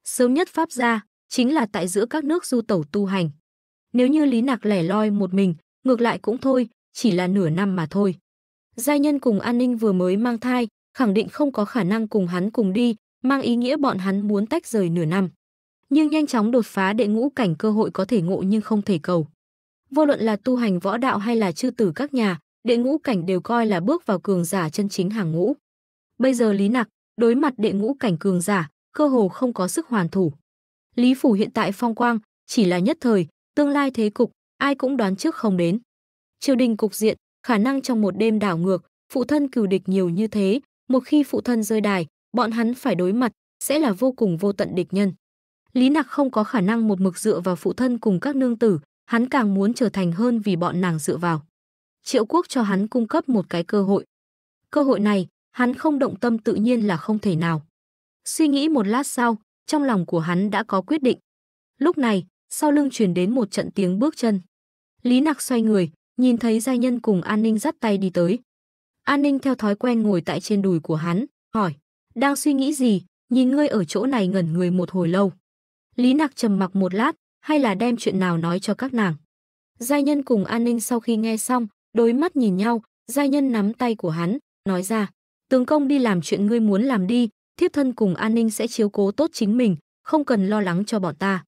Sớm nhất Pháp gia chính là tại giữa các nước du tẩu tu hành. Nếu như Lý Nạc lẻ loi một mình, ngược lại cũng thôi, chỉ là nửa năm mà thôi. Gia nhân cùng an ninh vừa mới mang thai, khẳng định không có khả năng cùng hắn cùng đi, mang ý nghĩa bọn hắn muốn tách rời nửa năm. Nhưng nhanh chóng đột phá đệ ngũ cảnh cơ hội có thể ngộ nhưng không thể cầu. Vô luận là tu hành võ đạo hay là chư tử các nhà, đệ ngũ cảnh đều coi là bước vào cường giả chân chính hàng ngũ. Bây giờ Lý Nặc đối mặt đệ ngũ cảnh cường giả, cơ hồ không có sức hoàn thủ. Lý Phủ hiện tại phong quang, chỉ là nhất thời, tương lai thế cục, ai cũng đoán trước không đến. Triều đình cục diện, khả năng trong một đêm đảo ngược, phụ thân cừu địch nhiều như thế, một khi phụ thân rơi đài, bọn hắn phải đối mặt, sẽ là vô cùng vô tận địch nhân. Lý Nặc không có khả năng một mực dựa vào phụ thân cùng các nương tử, hắn càng muốn trở thành hơn vì bọn nàng dựa vào. Triệu Quốc cho hắn cung cấp một cái cơ hội. Cơ hội này, hắn không động tâm tự nhiên là không thể nào. Suy nghĩ một lát sau, trong lòng của hắn đã có quyết định. Lúc này, sau lưng truyền đến một trận tiếng bước chân. Lý Nặc xoay người, nhìn thấy gia nhân cùng An Ninh dắt tay đi tới. An Ninh theo thói quen ngồi tại trên đùi của hắn, hỏi: "Đang suy nghĩ gì? Nhìn ngươi ở chỗ này ngẩn người một hồi lâu." Lý Nặc trầm mặc một lát, hay là đem chuyện nào nói cho các nàng. Gia nhân cùng An Ninh sau khi nghe xong, đối mắt nhìn nhau, gia nhân nắm tay của hắn, nói ra: "Tướng công đi làm chuyện ngươi muốn làm đi, thiếp thân cùng an ninh sẽ chiếu cố tốt chính mình, không cần lo lắng cho bọn ta.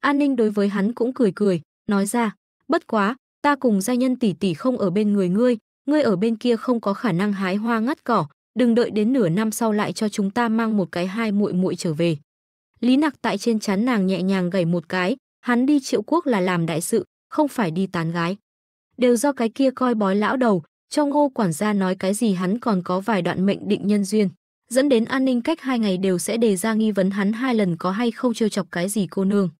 An ninh đối với hắn cũng cười cười, nói ra, bất quá, ta cùng gia nhân tỷ tỷ không ở bên người ngươi, ngươi ở bên kia không có khả năng hái hoa ngắt cỏ, đừng đợi đến nửa năm sau lại cho chúng ta mang một cái hai muội muội trở về. Lý Nặc tại trên chán nàng nhẹ nhàng gảy một cái, hắn đi triệu quốc là làm đại sự, không phải đi tán gái. Đều do cái kia coi bói lão đầu, trong ngô quản gia nói cái gì hắn còn có vài đoạn mệnh định nhân duyên dẫn đến an ninh cách hai ngày đều sẽ đề ra nghi vấn hắn hai lần có hay không trêu chọc cái gì cô nương.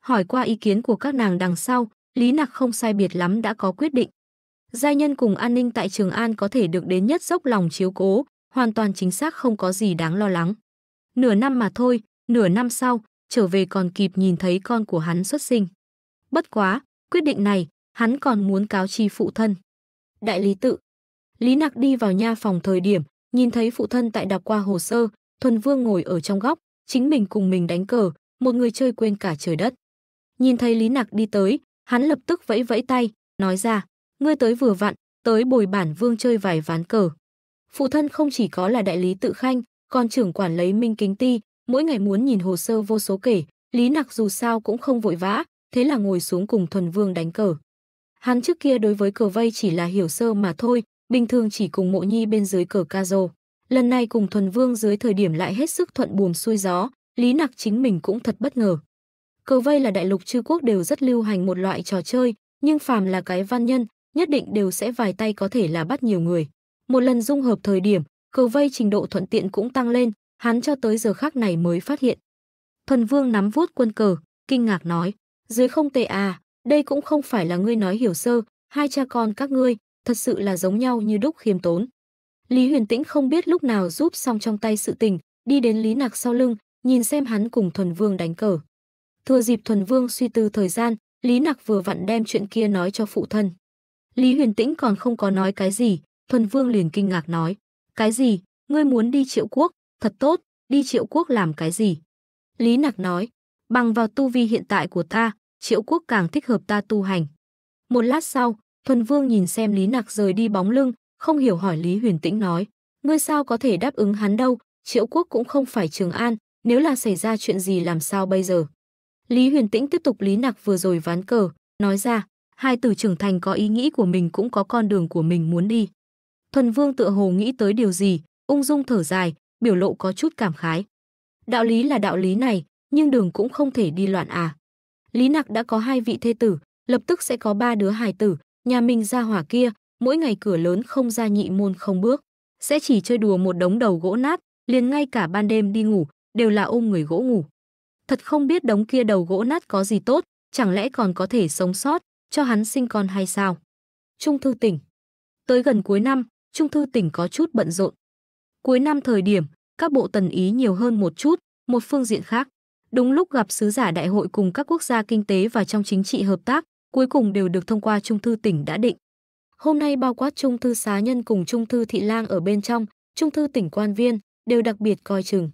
Hỏi qua ý kiến của các nàng đằng sau, Lý Nặc không sai biệt lắm đã có quyết định. Giai nhân cùng an ninh tại Trường An có thể được đến nhất dốc lòng chiếu cố, hoàn toàn chính xác không có gì đáng lo lắng. Nửa năm mà thôi, nửa năm sau, trở về còn kịp nhìn thấy con của hắn xuất sinh. Bất quá, quyết định này, hắn còn muốn cáo chi phụ thân. Đại lý tự. Lý Nặc đi vào nha phòng thời điểm, Nhìn thấy phụ thân tại đọc qua hồ sơ, Thuần Vương ngồi ở trong góc, chính mình cùng mình đánh cờ, một người chơi quên cả trời đất. Nhìn thấy Lý Nặc đi tới, hắn lập tức vẫy vẫy tay, nói ra, ngươi tới vừa vặn, tới bồi bản vương chơi vài ván cờ. Phụ thân không chỉ có là đại lý tự khanh, còn trưởng quản lấy minh kính ti, mỗi ngày muốn nhìn hồ sơ vô số kể, Lý Nặc dù sao cũng không vội vã, thế là ngồi xuống cùng Thuần Vương đánh cờ. Hắn trước kia đối với cờ vây chỉ là hiểu sơ mà thôi, bình thường chỉ cùng mộ nhi bên dưới cờ ca rô. Lần này cùng thuần vương dưới thời điểm lại hết sức thuận buồm xuôi gió, Lý Nặc chính mình cũng thật bất ngờ. Cờ vây là đại lục chư quốc đều rất lưu hành một loại trò chơi, nhưng phàm là cái văn nhân, nhất định đều sẽ vài tay có thể là bắt nhiều người. Một lần dung hợp thời điểm, cờ vây trình độ thuận tiện cũng tăng lên, hắn cho tới giờ khác này mới phát hiện. Thuần Vương nắm vuốt quân cờ, kinh ngạc nói, dưới không tệ à, đây cũng không phải là ngươi nói hiểu sơ, hai cha con các ngươi, thật sự là giống nhau như đúc khiêm tốn. Lý Huyền Tĩnh không biết lúc nào giúp xong trong tay sự tình, đi đến Lý Nạc sau lưng, nhìn xem hắn cùng Thuần Vương đánh cờ. Thừa dịp Thuần Vương suy tư thời gian, Lý Nạc vừa vặn đem chuyện kia nói cho phụ thân. Lý Huyền Tĩnh còn không có nói cái gì, Thuần Vương liền kinh ngạc nói. Cái gì? Ngươi muốn đi triệu quốc? Thật tốt, đi triệu quốc làm cái gì? Lý Nạc nói, bằng vào tu vi hiện tại của ta, triệu quốc càng thích hợp ta tu hành. Một lát sau, Thuần Vương nhìn xem Lý Nặc rời đi bóng lưng, không hiểu hỏi Lý Huyền Tĩnh nói, ngươi sao có thể đáp ứng hắn đâu, triệu quốc cũng không phải Trường An, nếu là xảy ra chuyện gì làm sao bây giờ. Lý Huyền Tĩnh tiếp tục Lý Nặc vừa rồi ván cờ, nói ra, hai từ trưởng thành có ý nghĩ của mình cũng có con đường của mình muốn đi. Thuần Vương tựa hồ nghĩ tới điều gì, ung dung thở dài, biểu lộ có chút cảm khái. Đạo lý là đạo lý này, nhưng đường cũng không thể đi loạn à. Lý Nặc đã có hai vị thê tử, lập tức sẽ có ba đứa hài tử, Nhà mình ra hỏa kia, mỗi ngày cửa lớn không ra nhị môn không bước, sẽ chỉ chơi đùa một đống đầu gỗ nát, liền ngay cả ban đêm đi ngủ, đều là ôm người gỗ ngủ. Thật không biết đống kia đầu gỗ nát có gì tốt, chẳng lẽ còn có thể sống sót, cho hắn sinh con hay sao? Trung thư tỉnh. Tới gần cuối năm, Trung thư tỉnh có chút bận rộn. Cuối năm thời điểm, các bộ tần ý nhiều hơn một chút, một phương diện khác. Đúng lúc gặp sứ giả đại hội cùng các quốc gia kinh tế và trong chính trị hợp tác, cuối cùng đều được thông qua Trung thư tỉnh đã định. Hôm nay bao quát Trung thư xá nhân cùng Trung thư thị lang ở bên trong, Trung thư tỉnh quan viên đều đặc biệt coi chừng.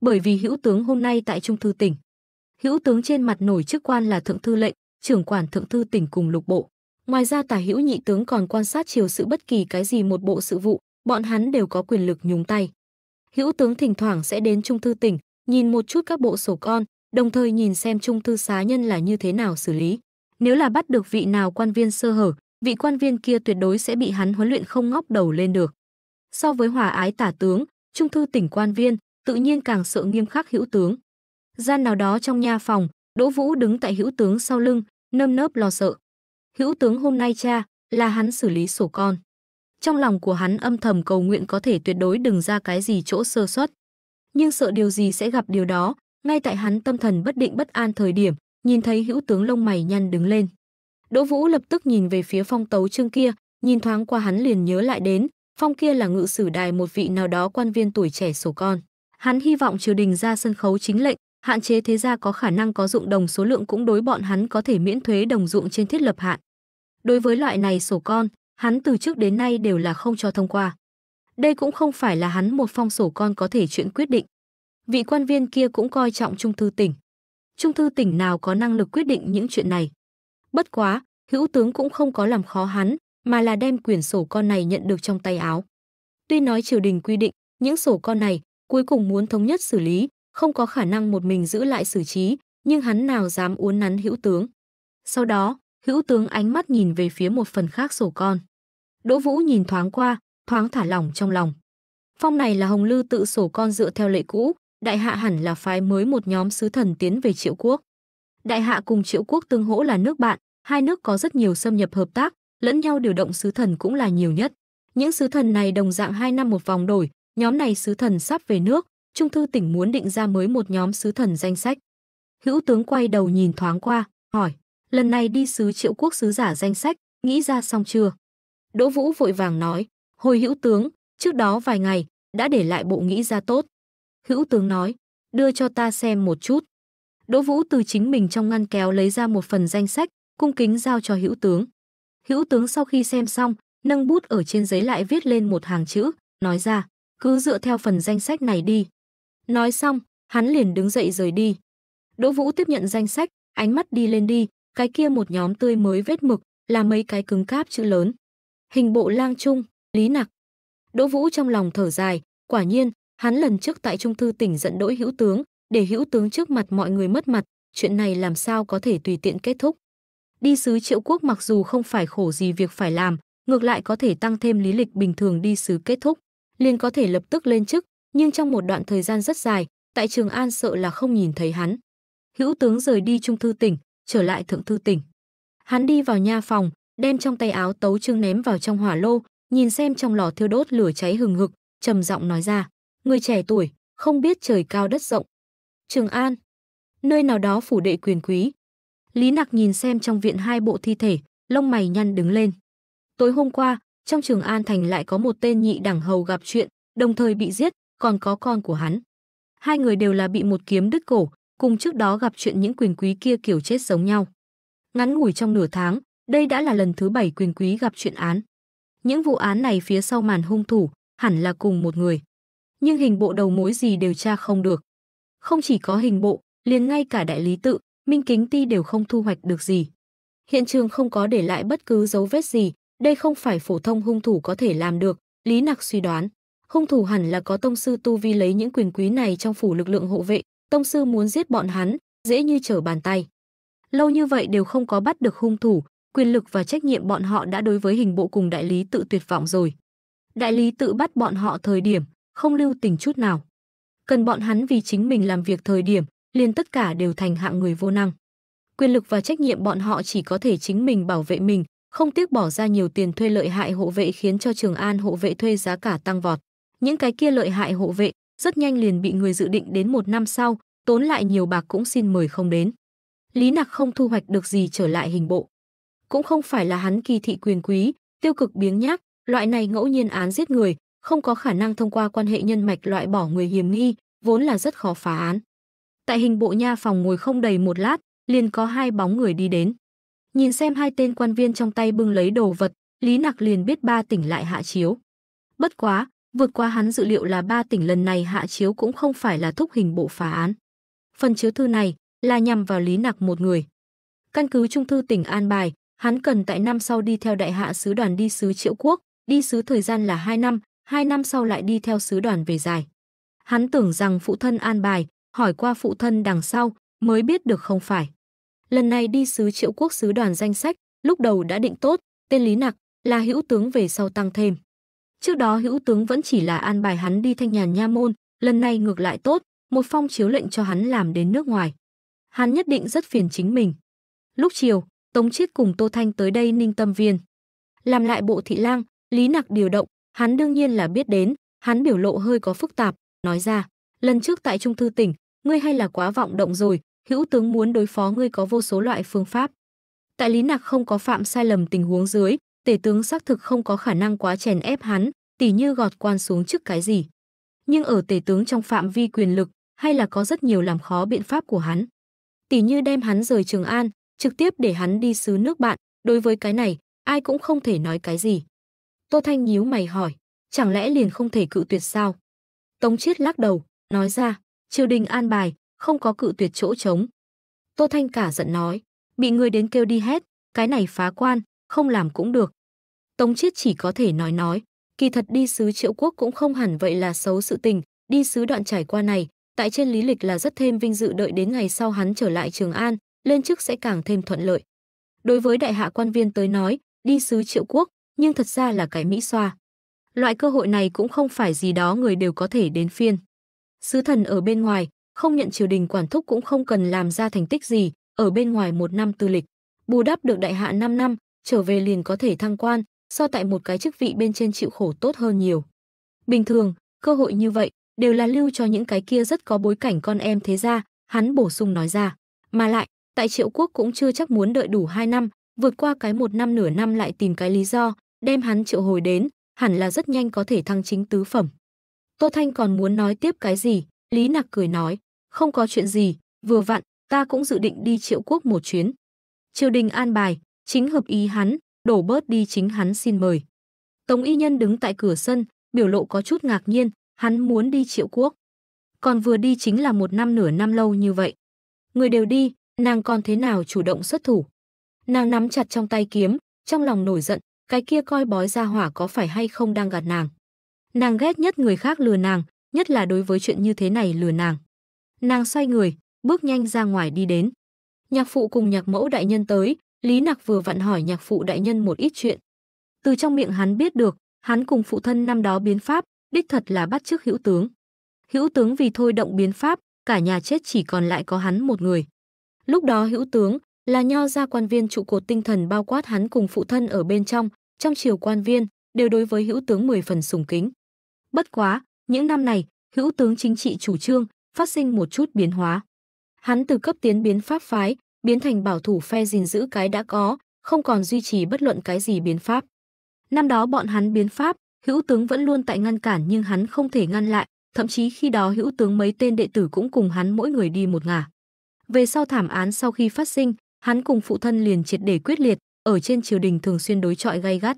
Bởi vì hữu tướng hôm nay tại Trung thư tỉnh, hữu tướng trên mặt nổi chức quan là thượng thư lệnh, trưởng quản thượng thư tỉnh cùng lục bộ. Ngoài ra tả hữu nhị tướng còn quan sát chiều sự bất kỳ cái gì một bộ sự vụ, bọn hắn đều có quyền lực nhúng tay. Hữu tướng thỉnh thoảng sẽ đến Trung thư tỉnh, nhìn một chút các bộ sổ con, đồng thời nhìn xem Trung thư xá nhân là như thế nào xử lý. Nếu là bắt được vị nào quan viên sơ hở, vị quan viên kia tuyệt đối sẽ bị hắn huấn luyện không ngóc đầu lên được. So với hòa ái tả tướng, trung thư tỉnh quan viên, tự nhiên càng sợ nghiêm khắc hữu tướng. Gian nào đó trong nha phòng, Đỗ Vũ đứng tại hữu tướng sau lưng, nơm nớp lo sợ. Hữu tướng hôm nay cha, là hắn xử lý sổ con. Trong lòng của hắn âm thầm cầu nguyện có thể tuyệt đối đừng ra cái gì chỗ sơ suất. Nhưng sợ điều gì sẽ gặp điều đó, ngay tại hắn tâm thần bất định bất an thời điểm, nhìn thấy hữu tướng lông mày nhăn đứng lên. Đỗ Vũ lập tức nhìn về phía phong tấu trương kia, nhìn thoáng qua hắn liền nhớ lại đến, phong kia là ngự sử đài một vị nào đó quan viên tuổi trẻ sổ con. Hắn hy vọng triều đình ra sân khấu chính lệnh, hạn chế thế gia có khả năng có dụng đồng số lượng cũng đối bọn hắn có thể miễn thuế đồng dụng trên thiết lập hạn. Đối với loại này sổ con, hắn từ trước đến nay đều là không cho thông qua. Đây cũng không phải là hắn một phong sổ con có thể chuyện quyết định. Vị quan viên kia cũng coi trọng trung thư tỉnh, Trung thư tỉnh nào có năng lực quyết định những chuyện này. Bất quá, hữu tướng cũng không có làm khó hắn, mà là đem quyển sổ con này nhận được trong tay áo. Tuy nói triều đình quy định, những sổ con này cuối cùng muốn thống nhất xử lý, không có khả năng một mình giữ lại xử trí, nhưng hắn nào dám uốn nắn hữu tướng. Sau đó, hữu tướng ánh mắt nhìn về phía một phần khác sổ con. Đỗ Vũ nhìn thoáng qua, thoáng thả lỏng trong lòng. Phong này là Hồng Lư tự sổ con dựa theo lệ cũ, đại hạ hẳn là phái mới một nhóm sứ thần tiến về triệu quốc. Đại hạ cùng triệu quốc tương hỗ là nước bạn, hai nước có rất nhiều xâm nhập hợp tác, lẫn nhau điều động sứ thần cũng là nhiều nhất. Những sứ thần này đồng dạng hai năm một vòng đổi, nhóm này sứ thần sắp về nước, Trung thư tỉnh muốn định ra mới một nhóm sứ thần danh sách. Hữu tướng quay đầu nhìn thoáng qua, hỏi, lần này đi sứ triệu quốc sứ giả danh sách, nghĩ ra xong chưa? Đỗ Vũ vội vàng nói, hồi hữu tướng, trước đó vài ngày, đã để lại bộ nghĩ ra tốt. Hữu tướng nói, đưa cho ta xem một chút. Đỗ Vũ từ chính mình trong ngăn kéo lấy ra một phần danh sách, cung kính giao cho hữu tướng. Hữu tướng sau khi xem xong, nâng bút ở trên giấy lại viết lên một hàng chữ, nói ra, cứ dựa theo phần danh sách này đi. Nói xong, hắn liền đứng dậy rời đi. Đỗ Vũ tiếp nhận danh sách, ánh mắt đi lên đi, cái kia một nhóm tươi mới vết mực, là mấy cái cứng cáp chữ lớn. Hình bộ lang trung, lý nặc. Đỗ Vũ trong lòng thở dài, quả nhiên, Hắn lần trước tại trung thư tỉnh giận đỗi hữu tướng, để hữu tướng trước mặt mọi người mất mặt, chuyện này làm sao có thể tùy tiện kết thúc. Đi sứ triệu quốc mặc dù không phải khổ gì việc phải làm, ngược lại có thể tăng thêm lý lịch bình thường đi sứ kết thúc, liền có thể lập tức lên chức, nhưng trong một đoạn thời gian rất dài, tại Trường An sợ là không nhìn thấy hắn. Hữu tướng rời đi trung thư tỉnh, trở lại thượng thư tỉnh. Hắn đi vào nha phòng, đem trong tay áo tấu trương ném vào trong hỏa lô, nhìn xem trong lò thiêu đốt lửa cháy hừng hực, trầm giọng nói ra người trẻ tuổi, không biết trời cao đất rộng. Trường An, nơi nào đó phủ đệ quyền quý. Lý Nặc nhìn xem trong viện hai bộ thi thể, lông mày nhăn đứng lên. Tối hôm qua, trong Trường An thành lại có một tên nhị đẳng hầu gặp chuyện, đồng thời bị giết, còn có con của hắn. Hai người đều là bị một kiếm đứt cổ, cùng trước đó gặp chuyện những quyền quý kia kiểu chết sống nhau. Ngắn ngủi trong nửa tháng, đây đã là lần thứ bảy quyền quý gặp chuyện án. Những vụ án này phía sau màn hung thủ hẳn là cùng một người nhưng hình bộ đầu mối gì đều tra không được. Không chỉ có hình bộ, liền ngay cả đại lý tự, Minh Kính Ti đều không thu hoạch được gì. Hiện trường không có để lại bất cứ dấu vết gì, đây không phải phổ thông hung thủ có thể làm được, Lý Nặc suy đoán. Hung thủ hẳn là có tông sư tu vi lấy những quyền quý này trong phủ lực lượng hộ vệ, tông sư muốn giết bọn hắn, dễ như trở bàn tay. Lâu như vậy đều không có bắt được hung thủ, quyền lực và trách nhiệm bọn họ đã đối với hình bộ cùng đại lý tự tuyệt vọng rồi. Đại lý tự bắt bọn họ thời điểm, không lưu tình chút nào. Cần bọn hắn vì chính mình làm việc thời điểm, liền tất cả đều thành hạng người vô năng. Quyền lực và trách nhiệm bọn họ chỉ có thể chính mình bảo vệ mình, không tiếc bỏ ra nhiều tiền thuê lợi hại hộ vệ khiến cho Trường An hộ vệ thuê giá cả tăng vọt. Những cái kia lợi hại hộ vệ rất nhanh liền bị người dự định đến một năm sau, tốn lại nhiều bạc cũng xin mời không đến. Lý Nặc không thu hoạch được gì trở lại hình bộ. Cũng không phải là hắn kỳ thị quyền quý, tiêu cực biếng nhác, loại này ngẫu nhiên án giết người, không có khả năng thông qua quan hệ nhân mạch loại bỏ người hiểm nghi, vốn là rất khó phá án. Tại hình bộ nha phòng ngồi không đầy một lát, liền có hai bóng người đi đến. Nhìn xem hai tên quan viên trong tay bưng lấy đồ vật, Lý Nặc liền biết ba tỉnh lại hạ chiếu. Bất quá, vượt qua hắn dự liệu là ba tỉnh lần này hạ chiếu cũng không phải là thúc hình bộ phá án. Phần chiếu thư này là nhằm vào Lý Nặc một người. Căn cứ trung thư tỉnh an bài, hắn cần tại năm sau đi theo đại hạ sứ đoàn đi sứ Triệu Quốc, đi sứ thời gian là 2 năm, hai năm sau lại đi theo sứ đoàn về dài, Hắn tưởng rằng phụ thân an bài, hỏi qua phụ thân đằng sau, mới biết được không phải. Lần này đi sứ triệu quốc sứ đoàn danh sách, lúc đầu đã định tốt, tên Lý Nặc, là hữu tướng về sau tăng thêm. Trước đó hữu tướng vẫn chỉ là an bài hắn đi thanh nhàn nha môn, lần này ngược lại tốt, một phong chiếu lệnh cho hắn làm đến nước ngoài. Hắn nhất định rất phiền chính mình. Lúc chiều, Tống Chiết cùng Tô Thanh tới đây ninh tâm viên. Làm lại bộ thị lang, Lý Nặc điều động, Hắn đương nhiên là biết đến, hắn biểu lộ hơi có phức tạp, nói ra, lần trước tại trung thư tỉnh, ngươi hay là quá vọng động rồi, hữu tướng muốn đối phó ngươi có vô số loại phương pháp. Tại Lý Nạc không có phạm sai lầm tình huống dưới, tể tướng xác thực không có khả năng quá chèn ép hắn, tỉ như gọt quan xuống trước cái gì. Nhưng ở tể tướng trong phạm vi quyền lực, hay là có rất nhiều làm khó biện pháp của hắn. Tỉ như đem hắn rời Trường An, trực tiếp để hắn đi xứ nước bạn, đối với cái này, ai cũng không thể nói cái gì. Tô Thanh nhíu mày hỏi, chẳng lẽ liền không thể cự tuyệt sao? Tống Chiết lắc đầu, nói ra, triều đình an bài, không có cự tuyệt chỗ trống. Tô Thanh cả giận nói, bị người đến kêu đi hết, cái này phá quan, không làm cũng được. Tống Chiết chỉ có thể nói nói, kỳ thật đi sứ triệu quốc cũng không hẳn vậy là xấu sự tình, đi sứ đoạn trải qua này, tại trên lý lịch là rất thêm vinh dự đợi đến ngày sau hắn trở lại Trường An, lên chức sẽ càng thêm thuận lợi. Đối với đại hạ quan viên tới nói, đi sứ triệu quốc, nhưng thật ra là cái mỹ xoa. Loại cơ hội này cũng không phải gì đó người đều có thể đến phiên. Sứ thần ở bên ngoài, không nhận triều đình quản thúc cũng không cần làm ra thành tích gì, ở bên ngoài một năm tư lịch. Bù đắp được đại hạ 5 năm, trở về liền có thể thăng quan, so tại một cái chức vị bên trên chịu khổ tốt hơn nhiều. Bình thường, cơ hội như vậy đều là lưu cho những cái kia rất có bối cảnh con em thế gia, hắn bổ sung nói ra. Mà lại, tại triệu quốc cũng chưa chắc muốn đợi đủ 2 năm, vượt qua cái một năm nửa năm lại tìm cái lý do, đem hắn triệu hồi đến, hẳn là rất nhanh có thể thăng chính tứ phẩm. Tô Thanh còn muốn nói tiếp cái gì, Lý Nặc cười nói, không có chuyện gì, vừa vặn, ta cũng dự định đi triệu quốc một chuyến. Triều đình an bài, chính hợp ý hắn, đổ bớt đi chính hắn xin mời. Tống y nhân đứng tại cửa sân, biểu lộ có chút ngạc nhiên, hắn muốn đi triệu quốc. Còn vừa đi chính là một năm nửa năm lâu như vậy. Người đều đi, nàng còn thế nào chủ động xuất thủ. Nàng nắm chặt trong tay kiếm, trong lòng nổi giận, cái kia coi bói ra hỏa có phải hay không đang gạt nàng. Nàng ghét nhất người khác lừa nàng, nhất là đối với chuyện như thế này lừa nàng. Nàng xoay người, bước nhanh ra ngoài đi đến. Nhạc phụ cùng nhạc mẫu đại nhân tới, Lý Nặc vừa vặn hỏi nhạc phụ đại nhân một ít chuyện. Từ trong miệng hắn biết được, hắn cùng phụ thân năm đó biến pháp, đích thật là bắt chước hữu tướng. Hữu tướng vì thôi động biến pháp, cả nhà chết chỉ còn lại có hắn một người. Lúc đó hữu tướng là nho gia quan viên trụ cột tinh thần bao quát hắn cùng phụ thân ở bên trong, trong triều quan viên đều đối với hữu tướng 10 phần sùng kính. Bất quá, những năm này, hữu tướng chính trị chủ trương phát sinh một chút biến hóa. Hắn từ cấp tiến biến pháp phái, biến thành bảo thủ phe gìn giữ cái đã có, không còn duy trì bất luận cái gì biến pháp. Năm đó bọn hắn biến pháp, hữu tướng vẫn luôn tại ngăn cản nhưng hắn không thể ngăn lại, thậm chí khi đó hữu tướng mấy tên đệ tử cũng cùng hắn mỗi người đi một ngả. Về sau thảm án sau khi phát sinh, hắn cùng phụ thân liền triệt để quyết liệt, ở trên triều đình thường xuyên đối chọi gay gắt.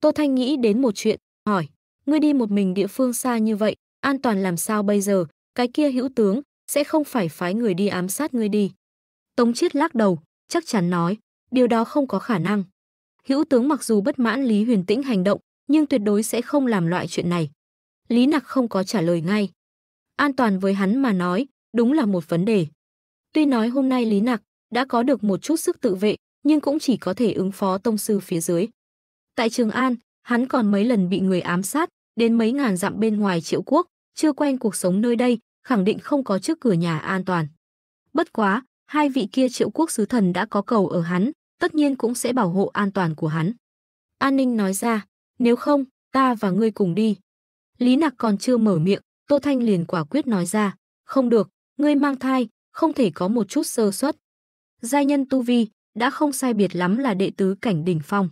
Tô Thanh nghĩ đến một chuyện, hỏi, ngươi đi một mình địa phương xa như vậy, an toàn làm sao bây giờ, cái kia hữu tướng, sẽ không phải phái người đi ám sát ngươi đi. Tống Chiết lắc đầu, chắc chắn nói, điều đó không có khả năng. Hữu tướng mặc dù bất mãn Lý Huyền Tĩnh hành động, nhưng tuyệt đối sẽ không làm loại chuyện này. Lý Nặc không có trả lời ngay. An toàn với hắn mà nói, đúng là một vấn đề. Tuy nói hôm nay Lý Nặc đã có được một chút sức tự vệ, nhưng cũng chỉ có thể ứng phó tông sư phía dưới. Tại Trường An, hắn còn mấy lần bị người ám sát, đến mấy ngàn dặm bên ngoài triệu quốc, chưa quen cuộc sống nơi đây, khẳng định không có trước cửa nhà an toàn. Bất quá, hai vị kia triệu quốc sứ thần đã có cầu ở hắn, tất nhiên cũng sẽ bảo hộ an toàn của hắn. An ninh nói ra, nếu không, ta và ngươi cùng đi. Lý nặc còn chưa mở miệng, Tô Thanh liền quả quyết nói ra, không được, ngươi mang thai, không thể có một chút sơ suất. Giai nhân tu vi, đã không sai biệt lắm là đệ tứ cảnh đỉnh phong.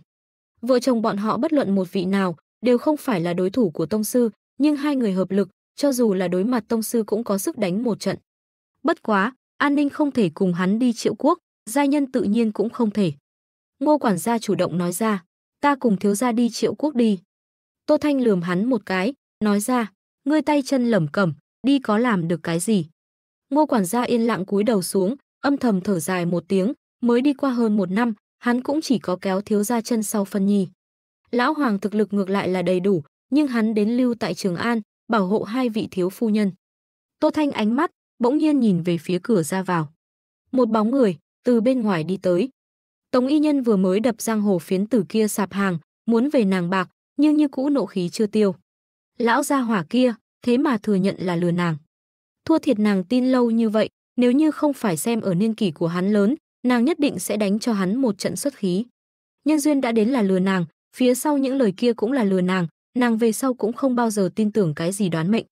Vợ chồng bọn họ bất luận một vị nào đều không phải là đối thủ của tông sư, nhưng hai người hợp lực, cho dù là đối mặt tông sư cũng có sức đánh một trận. Bất quá, An Ninh không thể cùng hắn đi Triệu Quốc, gia nhân tự nhiên cũng không thể. Ngô quản gia chủ động nói ra, "Ta cùng thiếu gia đi Triệu Quốc đi." Tô Thanh lườm hắn một cái, nói ra, "Ngươi tay chân lẩm cẩm, đi có làm được cái gì?" Ngô quản gia yên lặng cúi đầu xuống, âm thầm thở dài một tiếng, Mới đi qua hơn một năm, hắn cũng chỉ có kéo thiếu ra chân sau phân nhì. Lão Hoàng thực lực ngược lại là đầy đủ, nhưng hắn đến lưu tại Trường An, bảo hộ hai vị thiếu phu nhân. Tô Thanh ánh mắt, bỗng nhiên nhìn về phía cửa ra vào. Một bóng người, từ bên ngoài đi tới. Tống y nhân vừa mới đập giang hồ phiến tử kia sạp hàng, muốn về nàng bạc, nhưng như cũ nộ khí chưa tiêu. Lão gia hỏa kia, thế mà thừa nhận là lừa nàng. Thua thiệt nàng tin lâu như vậy, nếu như không phải xem ở niên kỷ của hắn lớn, nàng nhất định sẽ đánh cho hắn một trận xuất khí. Nhân duyên đã đến là lừa nàng, phía sau những lời kia cũng là lừa nàng, nàng về sau cũng không bao giờ tin tưởng cái gì đoán mệnh.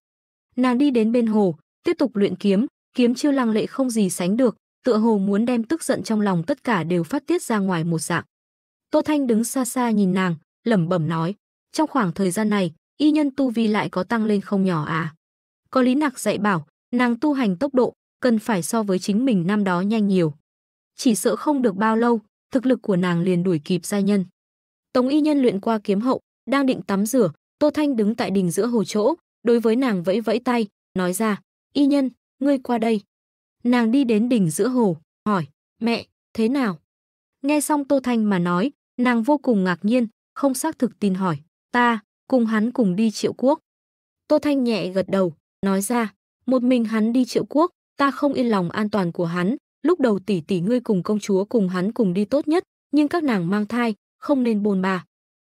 Nàng đi đến bên hồ, tiếp tục luyện kiếm, kiếm chiêu lăng lệ không gì sánh được, tựa hồ muốn đem tức giận trong lòng tất cả đều phát tiết ra ngoài một dạng. Tô Thanh đứng xa xa nhìn nàng, lẩm bẩm nói, trong khoảng thời gian này, y nhân tu vi lại có tăng lên không nhỏ à. Có lý nặc dạy bảo, nàng tu hành tốc độ, cần phải so với chính mình năm đó nhanh nhiều chỉ sợ không được bao lâu, thực lực của nàng liền đuổi kịp gia nhân. Tống y nhân luyện qua kiếm hậu, đang định tắm rửa, Tô Thanh đứng tại đình giữa hồ chỗ, đối với nàng vẫy vẫy tay, nói ra, y nhân, ngươi qua đây. Nàng đi đến đỉnh giữa hồ, hỏi, mẹ, thế nào? Nghe xong Tô Thanh mà nói, nàng vô cùng ngạc nhiên, không xác thực tin hỏi, ta, cùng hắn cùng đi triệu quốc. Tô Thanh nhẹ gật đầu, nói ra, một mình hắn đi triệu quốc, ta không yên lòng an toàn của hắn, lúc đầu tỷ tỷ ngươi cùng công chúa cùng hắn cùng đi tốt nhất, nhưng các nàng mang thai, không nên bồn bà.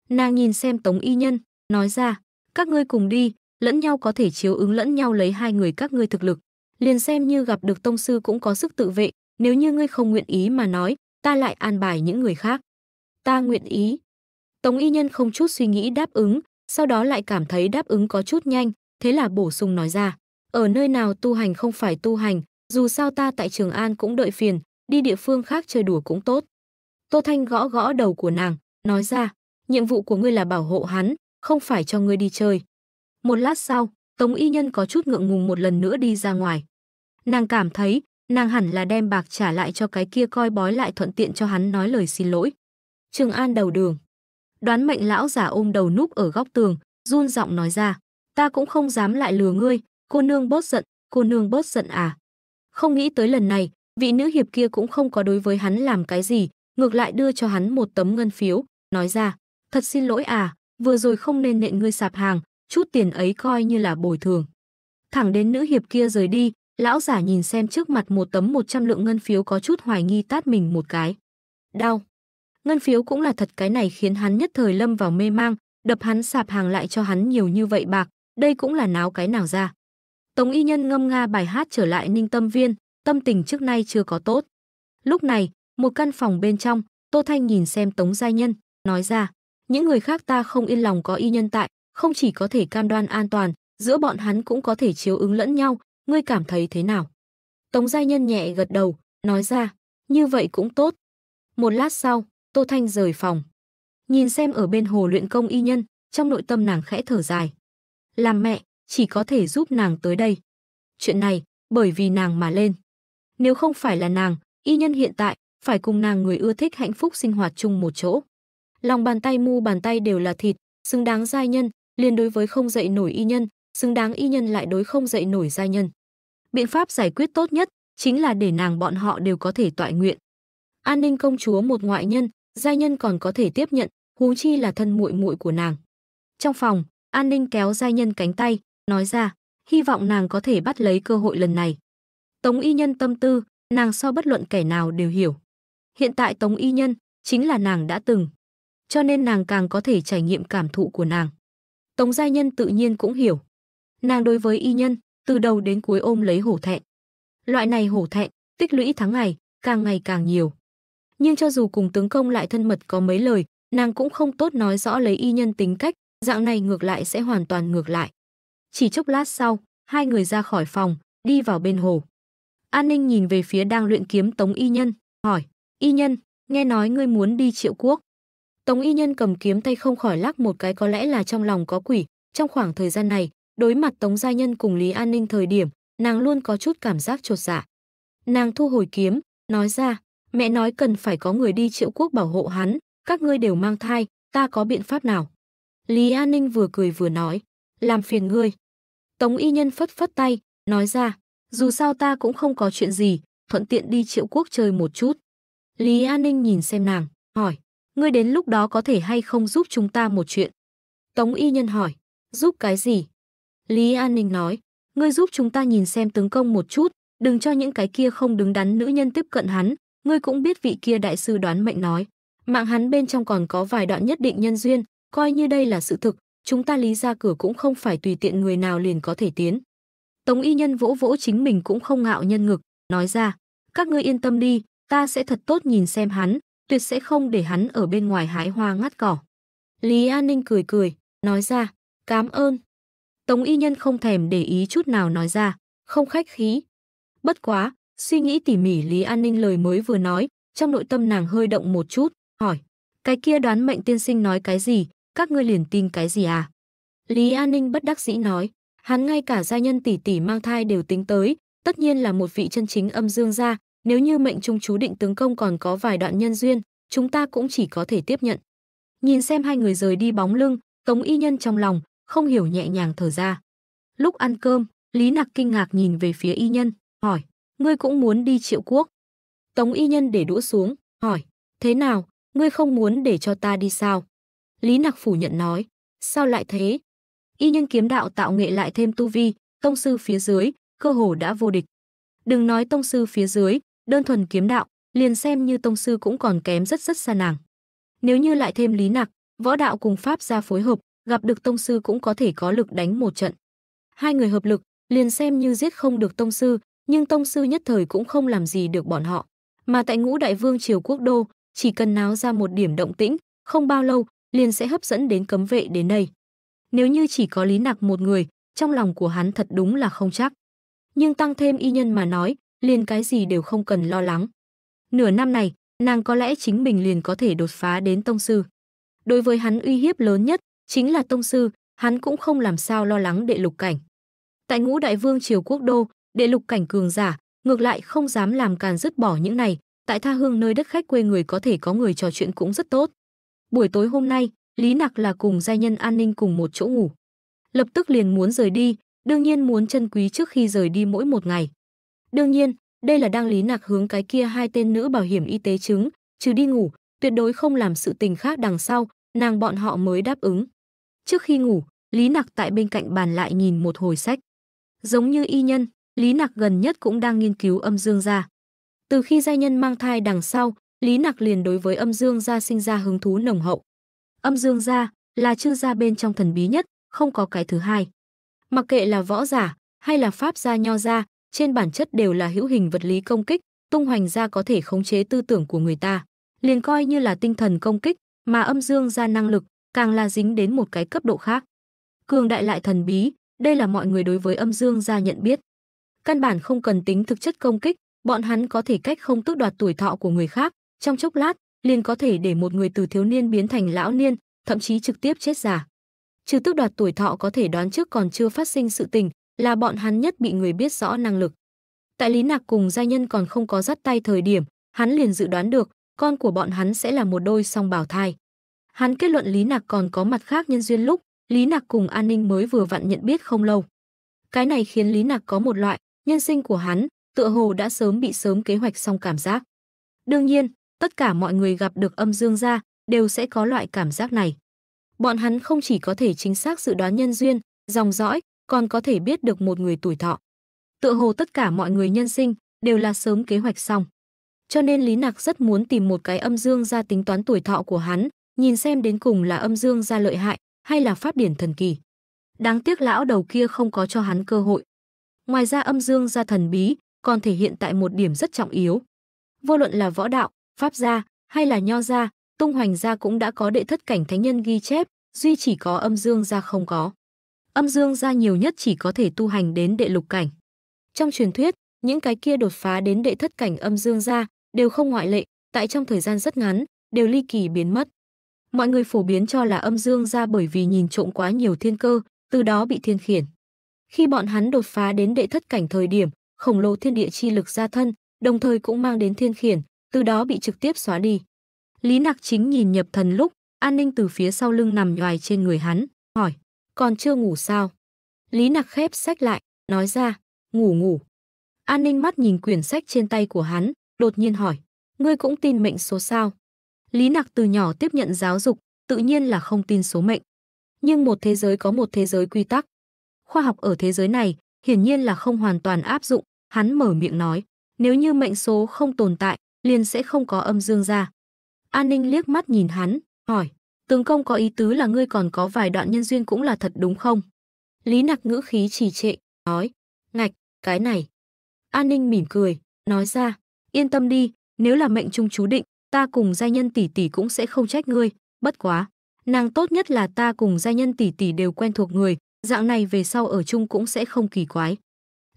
Nàng nhìn xem Tống Y Nhân, nói ra, các ngươi cùng đi, lẫn nhau có thể chiếu ứng lẫn nhau lấy hai người các ngươi thực lực. Liền xem như gặp được tông sư cũng có sức tự vệ, nếu như ngươi không nguyện ý mà nói, ta lại an bài những người khác. Ta nguyện ý. Tống Y Nhân không chút suy nghĩ đáp ứng, sau đó lại cảm thấy đáp ứng có chút nhanh, thế là bổ sung nói ra. Ở nơi nào tu hành không phải tu hành, dù sao ta tại Trường An cũng đợi phiền, đi địa phương khác chơi đùa cũng tốt. Tô Thanh gõ gõ đầu của nàng, nói ra, nhiệm vụ của ngươi là bảo hộ hắn, không phải cho ngươi đi chơi. Một lát sau, Tống Y Nhân có chút ngượng ngùng một lần nữa đi ra ngoài. Nàng cảm thấy, nàng hẳn là đem bạc trả lại cho cái kia coi bói lại thuận tiện cho hắn nói lời xin lỗi. Trường An đầu đường. Đoán mệnh lão giả ôm đầu núp ở góc tường, run giọng nói ra, ta cũng không dám lại lừa ngươi, cô nương bớt giận, cô nương bớt giận à. Không nghĩ tới lần này, vị nữ hiệp kia cũng không có đối với hắn làm cái gì, ngược lại đưa cho hắn một tấm ngân phiếu, nói ra, thật xin lỗi à, vừa rồi không nên nện ngươi sạp hàng, chút tiền ấy coi như là bồi thường. Thẳng đến nữ hiệp kia rời đi, lão giả nhìn xem trước mặt một tấm 100 lượng ngân phiếu có chút hoài nghi tát mình một cái. Đau. Ngân phiếu cũng là thật cái này khiến hắn nhất thời lâm vào mê mang, đập hắn sạp hàng lại cho hắn nhiều như vậy bạc, đây cũng là náo cái nào ra. Tống Y Nhân ngâm nga bài hát trở lại Ninh Tâm Viên, tâm tình trước nay chưa có tốt. Lúc này, một căn phòng bên trong, Tô Thanh nhìn xem Tống Giai Nhân, nói ra, những người khác ta không yên lòng có Y Nhân tại, không chỉ có thể cam đoan an toàn, giữa bọn hắn cũng có thể chiếu ứng lẫn nhau, ngươi cảm thấy thế nào? Tống Giai Nhân nhẹ gật đầu, nói ra, như vậy cũng tốt. Một lát sau, Tô Thanh rời phòng. Nhìn xem ở bên hồ luyện công y nhân, trong nội tâm nàng khẽ thở dài. Làm mẹ, chỉ có thể giúp nàng tới đây. Chuyện này, bởi vì nàng mà lên. Nếu không phải là nàng, y nhân hiện tại, phải cùng nàng người ưa thích hạnh phúc sinh hoạt chung một chỗ. Lòng bàn tay mu bàn tay đều là thịt, xứng đáng giai nhân, liền đối với không dậy nổi y nhân, xứng đáng y nhân lại đối không dậy nổi giai nhân. Biện pháp giải quyết tốt nhất chính là để nàng bọn họ đều có thể tọa nguyện. An ninh công chúa một ngoại nhân, giai nhân còn có thể tiếp nhận, huống chi là thân muội muội của nàng. Trong phòng, An ninh kéo giai nhân cánh tay, nói ra, hy vọng nàng có thể bắt lấy cơ hội lần này. Tống y nhân tâm tư, nàng so bất luận kẻ nào đều hiểu. Hiện tại Tống y nhân chính là nàng đã từng, cho nên nàng càng có thể trải nghiệm cảm thụ của nàng. Tống gia nhân tự nhiên cũng hiểu. Nàng đối với y nhân, từ đầu đến cuối ôm lấy hổ thẹn. Loại này hổ thẹn, tích lũy tháng ngày, càng ngày càng nhiều. Nhưng cho dù cùng tướng công lại thân mật có mấy lời, nàng cũng không tốt nói rõ lấy y nhân tính cách, dạng này ngược lại sẽ hoàn toàn ngược lại. Chỉ chốc lát sau, hai người ra khỏi phòng, đi vào bên hồ. An Ninh nhìn về phía đang luyện kiếm Tống Y Nhân, hỏi, Y Nhân, nghe nói ngươi muốn đi triệu quốc. Tống Y Nhân cầm kiếm tay không khỏi lắc một cái có lẽ là trong lòng có quỷ. Trong khoảng thời gian này, đối mặt Tống Gia Nhân cùng Lý An Ninh thời điểm, nàng luôn có chút cảm giác trột dạ. Nàng thu hồi kiếm, nói ra, mẹ nói cần phải có người đi triệu quốc bảo hộ hắn, các ngươi đều mang thai, ta có biện pháp nào. Lý An Ninh vừa cười vừa nói, làm phiền ngươi. Tống y nhân phất phất tay, nói ra, dù ừ. sao ta cũng không có chuyện gì, thuận tiện đi triệu quốc chơi một chút. Lý ừ. An Ninh nhìn xem nàng, hỏi, ngươi đến lúc đó có thể hay không giúp chúng ta một chuyện? Tống y nhân hỏi, giúp cái gì? Lý An Ninh nói, ngươi giúp chúng ta nhìn xem tướng công một chút, đừng cho những cái kia không đứng đắn nữ nhân tiếp cận hắn, ngươi cũng biết vị kia đại sư đoán mệnh nói. Mạng hắn bên trong còn có vài đoạn nhất định nhân duyên, coi như đây là sự thực, chúng ta lý ra cửa cũng không phải tùy tiện người nào liền có thể tiến. Tống y nhân vỗ vỗ chính mình cũng không ngạo nhân ngực, nói ra, các ngươi yên tâm đi, ta sẽ thật tốt nhìn xem hắn, tuyệt sẽ không để hắn ở bên ngoài hái hoa ngắt cỏ. Lý An Ninh cười cười, nói ra, cảm ơn. Tống y nhân không thèm để ý chút nào nói ra, không khách khí. Bất quá, suy nghĩ tỉ mỉ Lý An Ninh lời mới vừa nói, trong nội tâm nàng hơi động một chút, hỏi, cái kia đoán mệnh tiên sinh nói cái gì, các ngươi liền tin cái gì à? Lý An Ninh bất đắc dĩ nói, hắn ngay cả gia nhân tỷ tỷ mang thai đều tính tới, tất nhiên là một vị chân chính âm dương gia, nếu như mệnh trung chú định tướng công còn có vài đoạn nhân duyên, chúng ta cũng chỉ có thể tiếp nhận. Nhìn xem hai người rời đi bóng lưng, Tống Y Nhân trong lòng, không hiểu nhẹ nhàng thở ra. Lúc ăn cơm, Lý Nặc kinh ngạc nhìn về phía Y Nhân, hỏi, ngươi cũng muốn đi triệu quốc. Tống Y Nhân để đũa xuống, hỏi, thế nào, ngươi không muốn để cho ta đi sao? Lý Nặc phủ nhận nói, sao lại thế? Y nhưng kiếm đạo tạo nghệ lại thêm tu vi, tông sư phía dưới, cơ hồ đã vô địch. Đừng nói tông sư phía dưới, đơn thuần kiếm đạo, liền xem như tông sư cũng còn kém rất rất xa nàng. Nếu như lại thêm Lý Nặc, võ đạo cùng pháp gia phối hợp, gặp được tông sư cũng có thể có lực đánh một trận. Hai người hợp lực, liền xem như giết không được tông sư, nhưng tông sư nhất thời cũng không làm gì được bọn họ. Mà tại ngũ đại vương triều quốc đô, chỉ cần náo ra một điểm động tĩnh, không bao lâu, liền sẽ hấp dẫn đến cấm vệ đến đây. Nếu như chỉ có Lý Nặc một người, trong lòng của hắn thật đúng là không chắc. Nhưng tăng thêm y nhân mà nói, liền cái gì đều không cần lo lắng. Nửa năm này, nàng có lẽ chính mình liền có thể đột phá đến tông sư. Đối với hắn uy hiếp lớn nhất chính là tông sư, hắn cũng không làm sao lo lắng đệ lục cảnh. Tại Ngũ Đại Vương triều quốc đô, đệ lục cảnh cường giả, ngược lại không dám làm càn dứt bỏ những này, tại tha hương nơi đất khách quê người có thể có người trò chuyện cũng rất tốt. Buổi tối hôm nay, Lý Nặc là cùng gia nhân an ninh cùng một chỗ ngủ. Lập tức liền muốn rời đi, đương nhiên muốn chân quý trước khi rời đi mỗi một ngày. Đương nhiên, đây là đang Lý Nặc hướng cái kia hai tên nữ bảo hiểm y tế chứng, trừ đi ngủ, tuyệt đối không làm sự tình khác đằng sau, nàng bọn họ mới đáp ứng. Trước khi ngủ, Lý Nặc tại bên cạnh bàn lại nhìn một hồi sách. Giống như y nhân, Lý Nặc gần nhất cũng đang nghiên cứu âm dương gia. Từ khi gia nhân mang thai đằng sau, Lý Nặc liền đối với âm dương gia sinh ra hứng thú nồng hậu. Âm dương gia là chư gia bên trong thần bí nhất, không có cái thứ hai. Mặc kệ là võ giả hay là pháp gia nho gia, trên bản chất đều là hữu hình vật lý công kích, tung hoành gia có thể khống chế tư tưởng của người ta, liền coi như là tinh thần công kích, mà âm dương gia năng lực càng là dính đến một cái cấp độ khác. Cường đại lại thần bí, đây là mọi người đối với âm dương gia nhận biết. Căn bản không cần tính thực chất công kích, bọn hắn có thể cách không tước đoạt tuổi thọ của người khác, trong chốc lát liền có thể để một người từ thiếu niên biến thành lão niên, thậm chí trực tiếp chết giả. Trừ tước đoạt tuổi thọ có thể đoán trước còn chưa phát sinh sự tình, là bọn hắn nhất bị người biết rõ năng lực. Tại Lý Nạc cùng gia nhân còn không có dắt tay thời điểm, hắn liền dự đoán được, con của bọn hắn sẽ là một đôi song bảo thai. Hắn kết luận Lý Nạc còn có mặt khác nhân duyên lúc, Lý Nạc cùng An Ninh mới vừa vặn nhận biết không lâu. Cái này khiến Lý Nạc có một loại, nhân sinh của hắn, tựa hồ đã sớm bị sớm kế hoạch xong cảm giác. Đương nhiên, tất cả mọi người gặp được âm dương gia đều sẽ có loại cảm giác này. Bọn hắn không chỉ có thể chính xác dự đoán nhân duyên, dòng dõi, còn có thể biết được một người tuổi thọ. Tựa hồ tất cả mọi người nhân sinh đều là sớm kế hoạch xong. Cho nên Lý Nặc rất muốn tìm một cái âm dương gia tính toán tuổi thọ của hắn, nhìn xem đến cùng là âm dương gia lợi hại hay là pháp điển thần kỳ. Đáng tiếc lão đầu kia không có cho hắn cơ hội. Ngoài ra âm dương gia thần bí còn thể hiện tại một điểm rất trọng yếu. Vô luận là võ đạo Pháp gia hay là Nho gia, Tung Hoành gia cũng đã có đệ thất cảnh thánh nhân ghi chép, duy chỉ có Âm Dương gia không có. Âm Dương gia nhiều nhất chỉ có thể tu hành đến đệ lục cảnh. Trong truyền thuyết, những cái kia đột phá đến đệ thất cảnh Âm Dương gia đều không ngoại lệ, tại trong thời gian rất ngắn đều ly kỳ biến mất. Mọi người phổ biến cho là Âm Dương gia bởi vì nhìn trộm quá nhiều thiên cơ, từ đó bị thiên khiển. Khi bọn hắn đột phá đến đệ thất cảnh thời điểm, khổng lồ thiên địa chi lực ra thân, đồng thời cũng mang đến thiên khiển, từ đó bị trực tiếp xóa đi. Lý Nặc Chính nhìn Nhập Thần lúc, An Ninh từ phía sau lưng nằm nhoài trên người hắn, hỏi, còn chưa ngủ sao? Lý Nặc khép sách lại, nói ra, ngủ ngủ. An Ninh mắt nhìn quyển sách trên tay của hắn, đột nhiên hỏi, ngươi cũng tin mệnh số sao? Lý Nặc từ nhỏ tiếp nhận giáo dục, tự nhiên là không tin số mệnh. Nhưng một thế giới có một thế giới quy tắc. Khoa học ở thế giới này hiển nhiên là không hoàn toàn áp dụng, hắn mở miệng nói, nếu như mệnh số không tồn tại, liền sẽ không có âm dương ra. An Ninh liếc mắt nhìn hắn, hỏi, tướng công có ý tứ là ngươi còn có vài đoạn nhân duyên cũng là thật đúng không? Lý nặc ngữ khí trì trệ, nói, ngạch, cái này. An Ninh mỉm cười, nói ra, yên tâm đi, nếu là mệnh trung chú định, ta cùng gia nhân tỷ tỷ cũng sẽ không trách ngươi, bất quá. Nàng tốt nhất là ta cùng gia nhân tỷ tỷ đều quen thuộc người, dạng này về sau ở chung cũng sẽ không kỳ quái.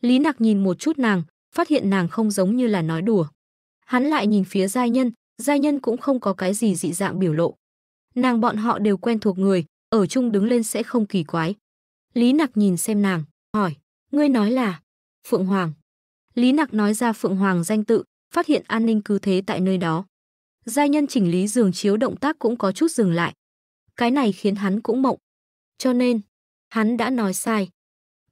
Lý nặc nhìn một chút nàng, phát hiện nàng không giống như là nói đùa. Hắn lại nhìn phía giai nhân, giai nhân cũng không có cái gì dị dạng biểu lộ. Nàng bọn họ đều quen thuộc người, ở chung đứng lên sẽ không kỳ quái. Lý Nặc nhìn xem nàng, hỏi, ngươi nói là Phượng Hoàng. Lý Nặc nói ra Phượng Hoàng danh tự, phát hiện an ninh cứ thế tại nơi đó. Giai nhân chỉnh lý giường chiếu động tác cũng có chút dừng lại. Cái này khiến hắn cũng mộng. Cho nên, hắn đã nói sai.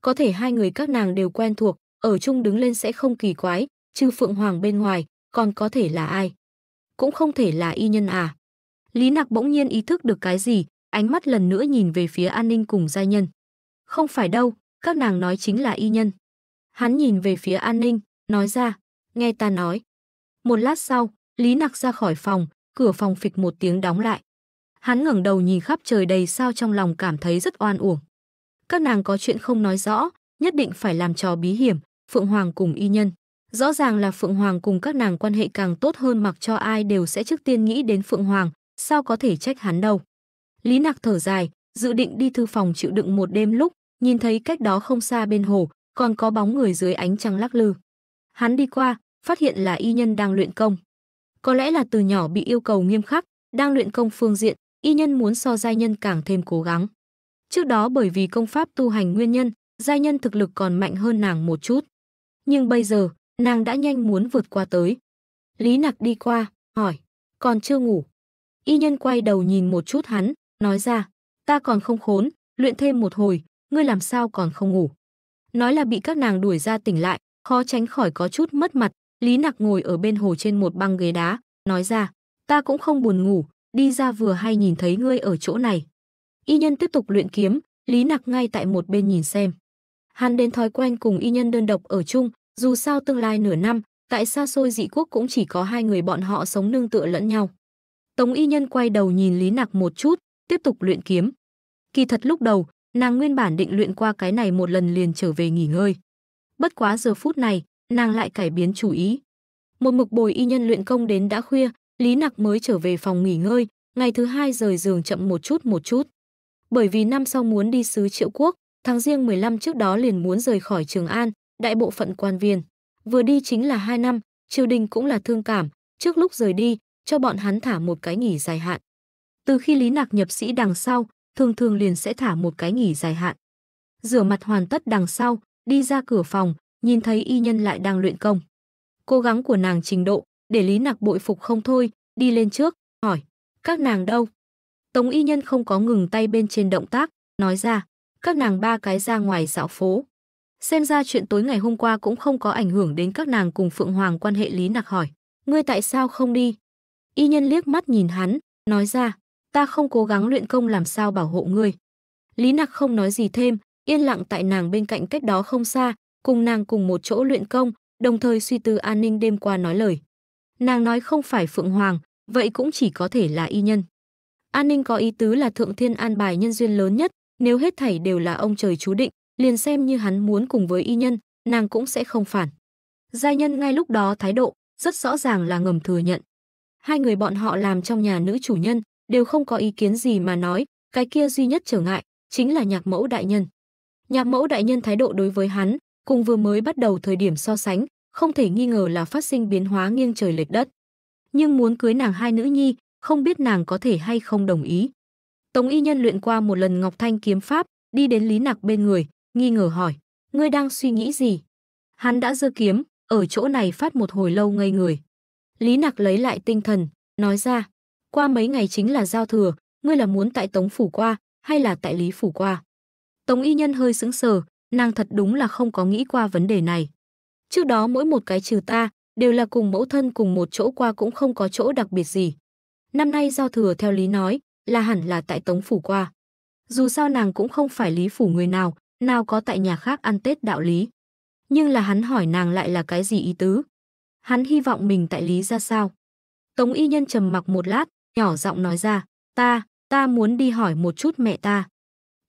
Có thể hai người các nàng đều quen thuộc, ở chung đứng lên sẽ không kỳ quái, trừ Phượng Hoàng bên ngoài, còn có thể là ai? Cũng không thể là y nhân à? Lý Nặc bỗng nhiên ý thức được cái gì, ánh mắt lần nữa nhìn về phía an ninh cùng gia nhân. Không phải đâu, các nàng nói chính là y nhân. Hắn nhìn về phía an ninh, nói ra, nghe ta nói. Một lát sau, Lý Nặc ra khỏi phòng, cửa phòng phịch một tiếng đóng lại. Hắn ngẩng đầu nhìn khắp trời đầy sao trong lòng cảm thấy rất oan uổng. Các nàng có chuyện không nói rõ, nhất định phải làm trò bí hiểm, Phượng Hoàng cùng y nhân. Rõ ràng là Phượng Hoàng cùng các nàng quan hệ càng tốt hơn mặc cho ai đều sẽ trước tiên nghĩ đến Phượng Hoàng, sao có thể trách hắn đâu. Lý Nạc thở dài, dự định đi thư phòng chịu đựng một đêm lúc, nhìn thấy cách đó không xa bên hồ, còn có bóng người dưới ánh trăng lắc lư. Hắn đi qua, phát hiện là y nhân đang luyện công. Có lẽ là từ nhỏ bị yêu cầu nghiêm khắc, đang luyện công phương diện, y nhân muốn so giai nhân càng thêm cố gắng. Trước đó bởi vì công pháp tu hành nguyên nhân, giai nhân thực lực còn mạnh hơn nàng một chút. Nhưng bây giờ, Nàng đã nhanh muốn vượt qua tới. Lý Nặc đi qua, hỏi, còn chưa ngủ. Y nhân quay đầu nhìn một chút hắn, nói ra, ta còn không khốn, luyện thêm một hồi, ngươi làm sao còn không ngủ. Nói là bị các nàng đuổi ra tỉnh lại, khó tránh khỏi có chút mất mặt, Lý Nặc ngồi ở bên hồ trên một băng ghế đá, nói ra, ta cũng không buồn ngủ, đi ra vừa hay nhìn thấy ngươi ở chỗ này. Y nhân tiếp tục luyện kiếm, Lý Nặc ngay tại một bên nhìn xem. Hắn đến thói quen cùng y nhân đơn độc ở chung, dù sao tương lai nửa năm, tại xa xôi dị quốc cũng chỉ có hai người bọn họ sống nương tựa lẫn nhau. Tống y nhân quay đầu nhìn Lý Nặc một chút, tiếp tục luyện kiếm. Kỳ thật lúc đầu, nàng nguyên bản định luyện qua cái này một lần liền trở về nghỉ ngơi. Bất quá giờ phút này, nàng lại cải biến chủ ý. Một mực bồi y nhân luyện công đến đã khuya, Lý Nặc mới trở về phòng nghỉ ngơi, ngày thứ hai rời giường chậm một chút một chút. Bởi vì năm sau muốn đi xứ triệu quốc, tháng riêng 15 trước đó liền muốn rời khỏi Trường An, đại bộ phận quan viên. Vừa đi chính là hai năm, triều đình cũng là thương cảm, trước lúc rời đi, cho bọn hắn thả một cái nghỉ dài hạn. Từ khi Lý Nạc nhập sĩ đằng sau, thường thường liền sẽ thả một cái nghỉ dài hạn. Rửa mặt hoàn tất đằng sau, đi ra cửa phòng, nhìn thấy y nhân lại đang luyện công. Cố gắng của nàng trình độ, để Lý Nạc bội phục không thôi, đi lên trước, hỏi, các nàng đâu? Tống y nhân không có ngừng tay bên trên động tác, nói ra, các nàng ba cái ra ngoài dạo phố. Xem ra chuyện tối ngày hôm qua cũng không có ảnh hưởng đến các nàng cùng Phượng Hoàng quan hệ lý nặc hỏi. Ngươi tại sao không đi? Y nhân liếc mắt nhìn hắn, nói ra, ta không cố gắng luyện công làm sao bảo hộ ngươi. Lý nặc không nói gì thêm, yên lặng tại nàng bên cạnh cách đó không xa, cùng nàng cùng một chỗ luyện công, đồng thời suy tư an ninh đêm qua nói lời. Nàng nói không phải Phượng Hoàng, vậy cũng chỉ có thể là y nhân. An ninh có ý tứ là thượng thiên an bài nhân duyên lớn nhất, nếu hết thảy đều là ông trời chú định, liền xem như hắn muốn cùng với y nhân, nàng cũng sẽ không phản. giai nhân ngay lúc đó thái độ, rất rõ ràng là ngầm thừa nhận. Hai người bọn họ làm trong nhà nữ chủ nhân, đều không có ý kiến gì mà nói, cái kia duy nhất trở ngại, chính là nhạc mẫu đại nhân. Nhạc mẫu đại nhân thái độ đối với hắn, cùng vừa mới bắt đầu thời điểm so sánh, không thể nghi ngờ là phát sinh biến hóa nghiêng trời lệch đất. Nhưng muốn cưới nàng hai nữ nhi, không biết nàng có thể hay không đồng ý. Tống y nhân luyện qua một lần Ngọc Thanh kiếm pháp, đi đến Lý Nặc bên người, nghi ngờ hỏi, ngươi đang suy nghĩ gì? Hắn đã giơ kiếm, ở chỗ này phát một hồi lâu ngây người. Lý Nặc lấy lại tinh thần, nói ra, qua mấy ngày chính là giao thừa, ngươi là muốn tại Tống phủ qua hay là tại Lý phủ qua? Tống y nhân hơi sững sờ, nàng thật đúng là không có nghĩ qua vấn đề này. Trước đó mỗi một cái trừ ta đều là cùng mẫu thân cùng một chỗ qua cũng không có chỗ đặc biệt gì. Năm nay giao thừa theo lý nói là hẳn là tại Tống phủ qua. Dù sao nàng cũng không phải Lý phủ người nào, nào có tại nhà khác ăn Tết đạo lý. Nhưng là hắn hỏi nàng lại là cái gì ý tứ? Hắn hy vọng mình tại lý ra sao? Tống y nhân trầm mặc một lát, nhỏ giọng nói ra, ta, ta muốn đi hỏi một chút mẹ ta.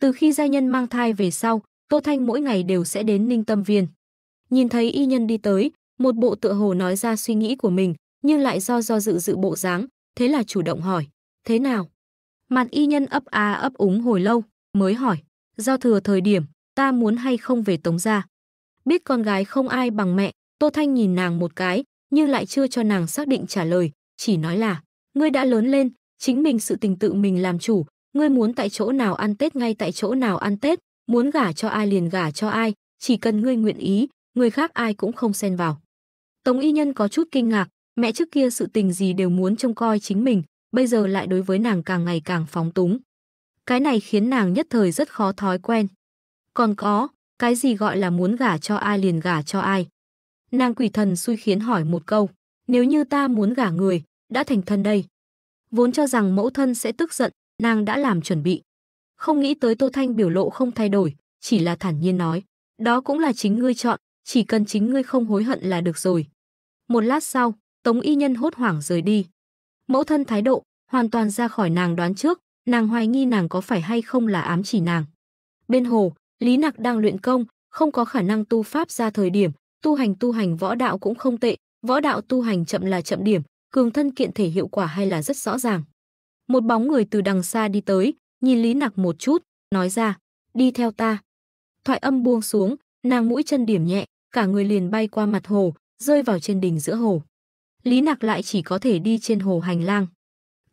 Từ khi gia nhân mang thai về sau, Tô Thanh mỗi ngày đều sẽ đến Ninh Tâm Viên. Nhìn thấy y nhân đi tới, một bộ tựa hồ nói ra suy nghĩ của mình, nhưng lại do do dự dự bộ dáng, thế là chủ động hỏi, thế nào? Mặt y nhân ấp a ấp úng hồi lâu, mới hỏi, do thừa thời điểm, ta muốn hay không về Tống ra. Biết con gái không ai bằng mẹ, Tô Thanh nhìn nàng một cái, nhưng lại chưa cho nàng xác định trả lời, chỉ nói là, ngươi đã lớn lên, chính mình sự tình tự mình làm chủ, ngươi muốn tại chỗ nào ăn Tết ngay tại chỗ nào ăn Tết, muốn gả cho ai liền gả cho ai, chỉ cần ngươi nguyện ý, người khác ai cũng không xen vào. Tống y nhân có chút kinh ngạc, mẹ trước kia sự tình gì đều muốn trông coi chính mình, bây giờ lại đối với nàng càng ngày càng phóng túng. Cái này khiến nàng nhất thời rất khó thói quen. Còn có, cái gì gọi là muốn gả cho ai liền gả cho ai? Nàng quỷ thần xui khiến hỏi một câu, nếu như ta muốn gả người, đã thành thân đây. Vốn cho rằng mẫu thân sẽ tức giận, nàng đã làm chuẩn bị. Không nghĩ tới Tô Thanh biểu lộ không thay đổi, chỉ là thản nhiên nói. Đó cũng là chính ngươi chọn, chỉ cần chính ngươi không hối hận là được rồi. Một lát sau, Tống Y Nhân hốt hoảng rời đi. Mẫu thân thái độ, hoàn toàn ra khỏi nàng đoán trước, nàng hoài nghi nàng có phải hay không là ám chỉ nàng. Bên hồ, Lý Nặc đang luyện công, không có khả năng tu pháp ra thời điểm, tu hành tu hành võ đạo cũng không tệ, võ đạo tu hành chậm là chậm điểm, cường thân kiện thể hiệu quả hay là rất rõ ràng. Một bóng người từ đằng xa đi tới, nhìn Lý Nặc một chút, nói ra, đi theo ta. Thoại âm buông xuống, nàng mũi chân điểm nhẹ, cả người liền bay qua mặt hồ, rơi vào trên đỉnh giữa hồ. Lý Nặc lại chỉ có thể đi trên hồ hành lang.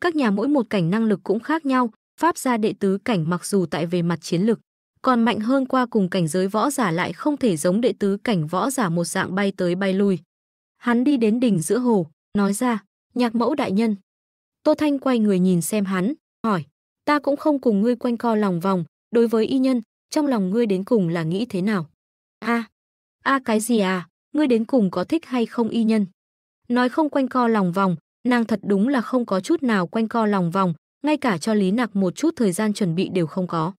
Các nhà mỗi một cảnh năng lực cũng khác nhau, pháp gia đệ tứ cảnh mặc dù tại về mặt chiến lực còn mạnh hơn qua cùng cảnh giới võ giả lại không thể giống đệ tứ cảnh võ giả một dạng bay tới bay lui. Hắn đi đến đỉnh giữa hồ, nói ra, nhạc mẫu đại nhân. Tô Thanh quay người nhìn xem hắn, hỏi, ta cũng không cùng ngươi quanh co lòng vòng, đối với y nhân, trong lòng ngươi đến cùng là nghĩ thế nào? a a cái gì à, ngươi đến cùng có thích hay không y nhân? Nói không quanh co lòng vòng, nàng thật đúng là không có chút nào quanh co lòng vòng, ngay cả cho Lý Nặc một chút thời gian chuẩn bị đều không có.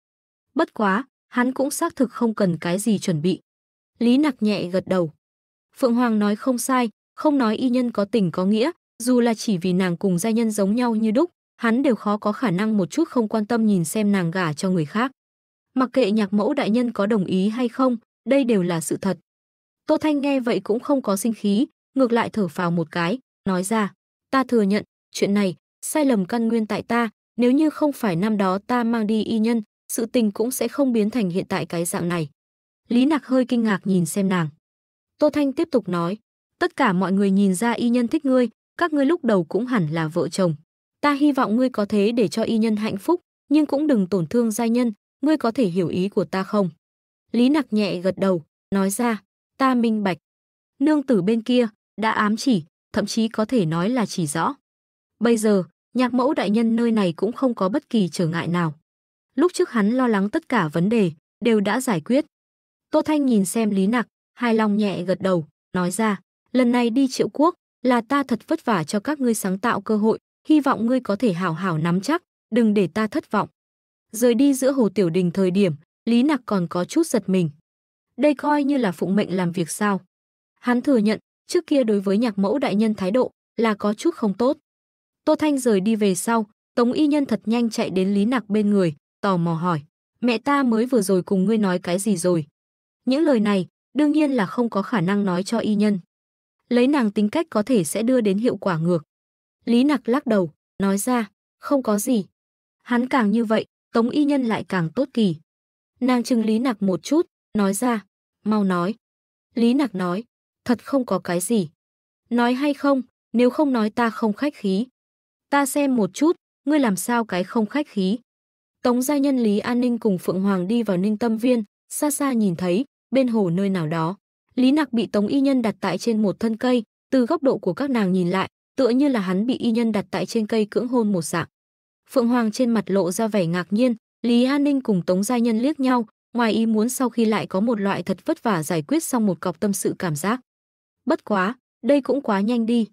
Bất quá, hắn cũng xác thực không cần cái gì chuẩn bị. Lý nặc nhẹ gật đầu. Phượng Hoàng nói không sai, không nói y nhân có tình có nghĩa, dù là chỉ vì nàng cùng gia nhân giống nhau như đúc, hắn đều khó có khả năng một chút không quan tâm nhìn xem nàng gả cho người khác. Mặc kệ nhạc mẫu đại nhân có đồng ý hay không, đây đều là sự thật. Tô Thanh nghe vậy cũng không có sinh khí, ngược lại thở phào một cái, nói ra, ta thừa nhận, chuyện này, sai lầm căn nguyên tại ta, nếu như không phải năm đó ta mang đi y nhân, sự tình cũng sẽ không biến thành hiện tại cái dạng này. Lý Nạc hơi kinh ngạc nhìn xem nàng. Tô Thanh tiếp tục nói, tất cả mọi người nhìn ra y nhân thích ngươi, các ngươi lúc đầu cũng hẳn là vợ chồng. Ta hy vọng ngươi có thế để cho y nhân hạnh phúc, nhưng cũng đừng tổn thương gia nhân, ngươi có thể hiểu ý của ta không? Lý Nặc nhẹ gật đầu, nói ra, ta minh bạch. Nương tử bên kia, đã ám chỉ, thậm chí có thể nói là chỉ rõ. Bây giờ, nhạc mẫu đại nhân nơi này cũng không có bất kỳ trở ngại nào. Lúc trước hắn lo lắng tất cả vấn đề đều đã giải quyết. Tô Thanh nhìn xem Lý Nặc, hài lòng nhẹ gật đầu, nói ra, lần này đi triệu quốc là ta thật vất vả cho các ngươi sáng tạo cơ hội, hy vọng ngươi có thể hảo hảo nắm chắc, đừng để ta thất vọng. Rời đi giữa Hồ Tiểu Đình thời điểm, Lý Nặc còn có chút giật mình. Đây coi như là phụng mệnh làm việc sao. Hắn thừa nhận, trước kia đối với nhạc mẫu đại nhân thái độ là có chút không tốt. Tô Thanh rời đi về sau, Tống Y Nhân thật nhanh chạy đến Lý Nặc bên người, tò mò hỏi, mẹ ta mới vừa rồi cùng ngươi nói cái gì rồi? Những lời này, đương nhiên là không có khả năng nói cho y nhân. Lấy nàng tính cách có thể sẽ đưa đến hiệu quả ngược. Lý nặc lắc đầu, nói ra, không có gì. Hắn càng như vậy, tống y nhân lại càng tốt kỳ. Nàng chừng Lý nặc một chút, nói ra, mau nói. Lý nặc nói, thật không có cái gì. Nói hay không, nếu không nói ta không khách khí. Ta xem một chút, ngươi làm sao cái không khách khí. Tống gia nhân Lý An Ninh cùng Phượng Hoàng đi vào Ninh Tâm Viên, xa xa nhìn thấy, bên hồ nơi nào đó. Lý Nặc bị Tống Y Nhân đặt tại trên một thân cây, từ góc độ của các nàng nhìn lại, tựa như là hắn bị Y Nhân đặt tại trên cây cưỡng hôn một dạng. Phượng Hoàng trên mặt lộ ra vẻ ngạc nhiên, Lý An Ninh cùng Tống Gia Nhân liếc nhau, ngoài ý muốn sau khi lại có một loại thật vất vả giải quyết xong một cọc tâm sự cảm giác. Bất quá, đây cũng quá nhanh đi,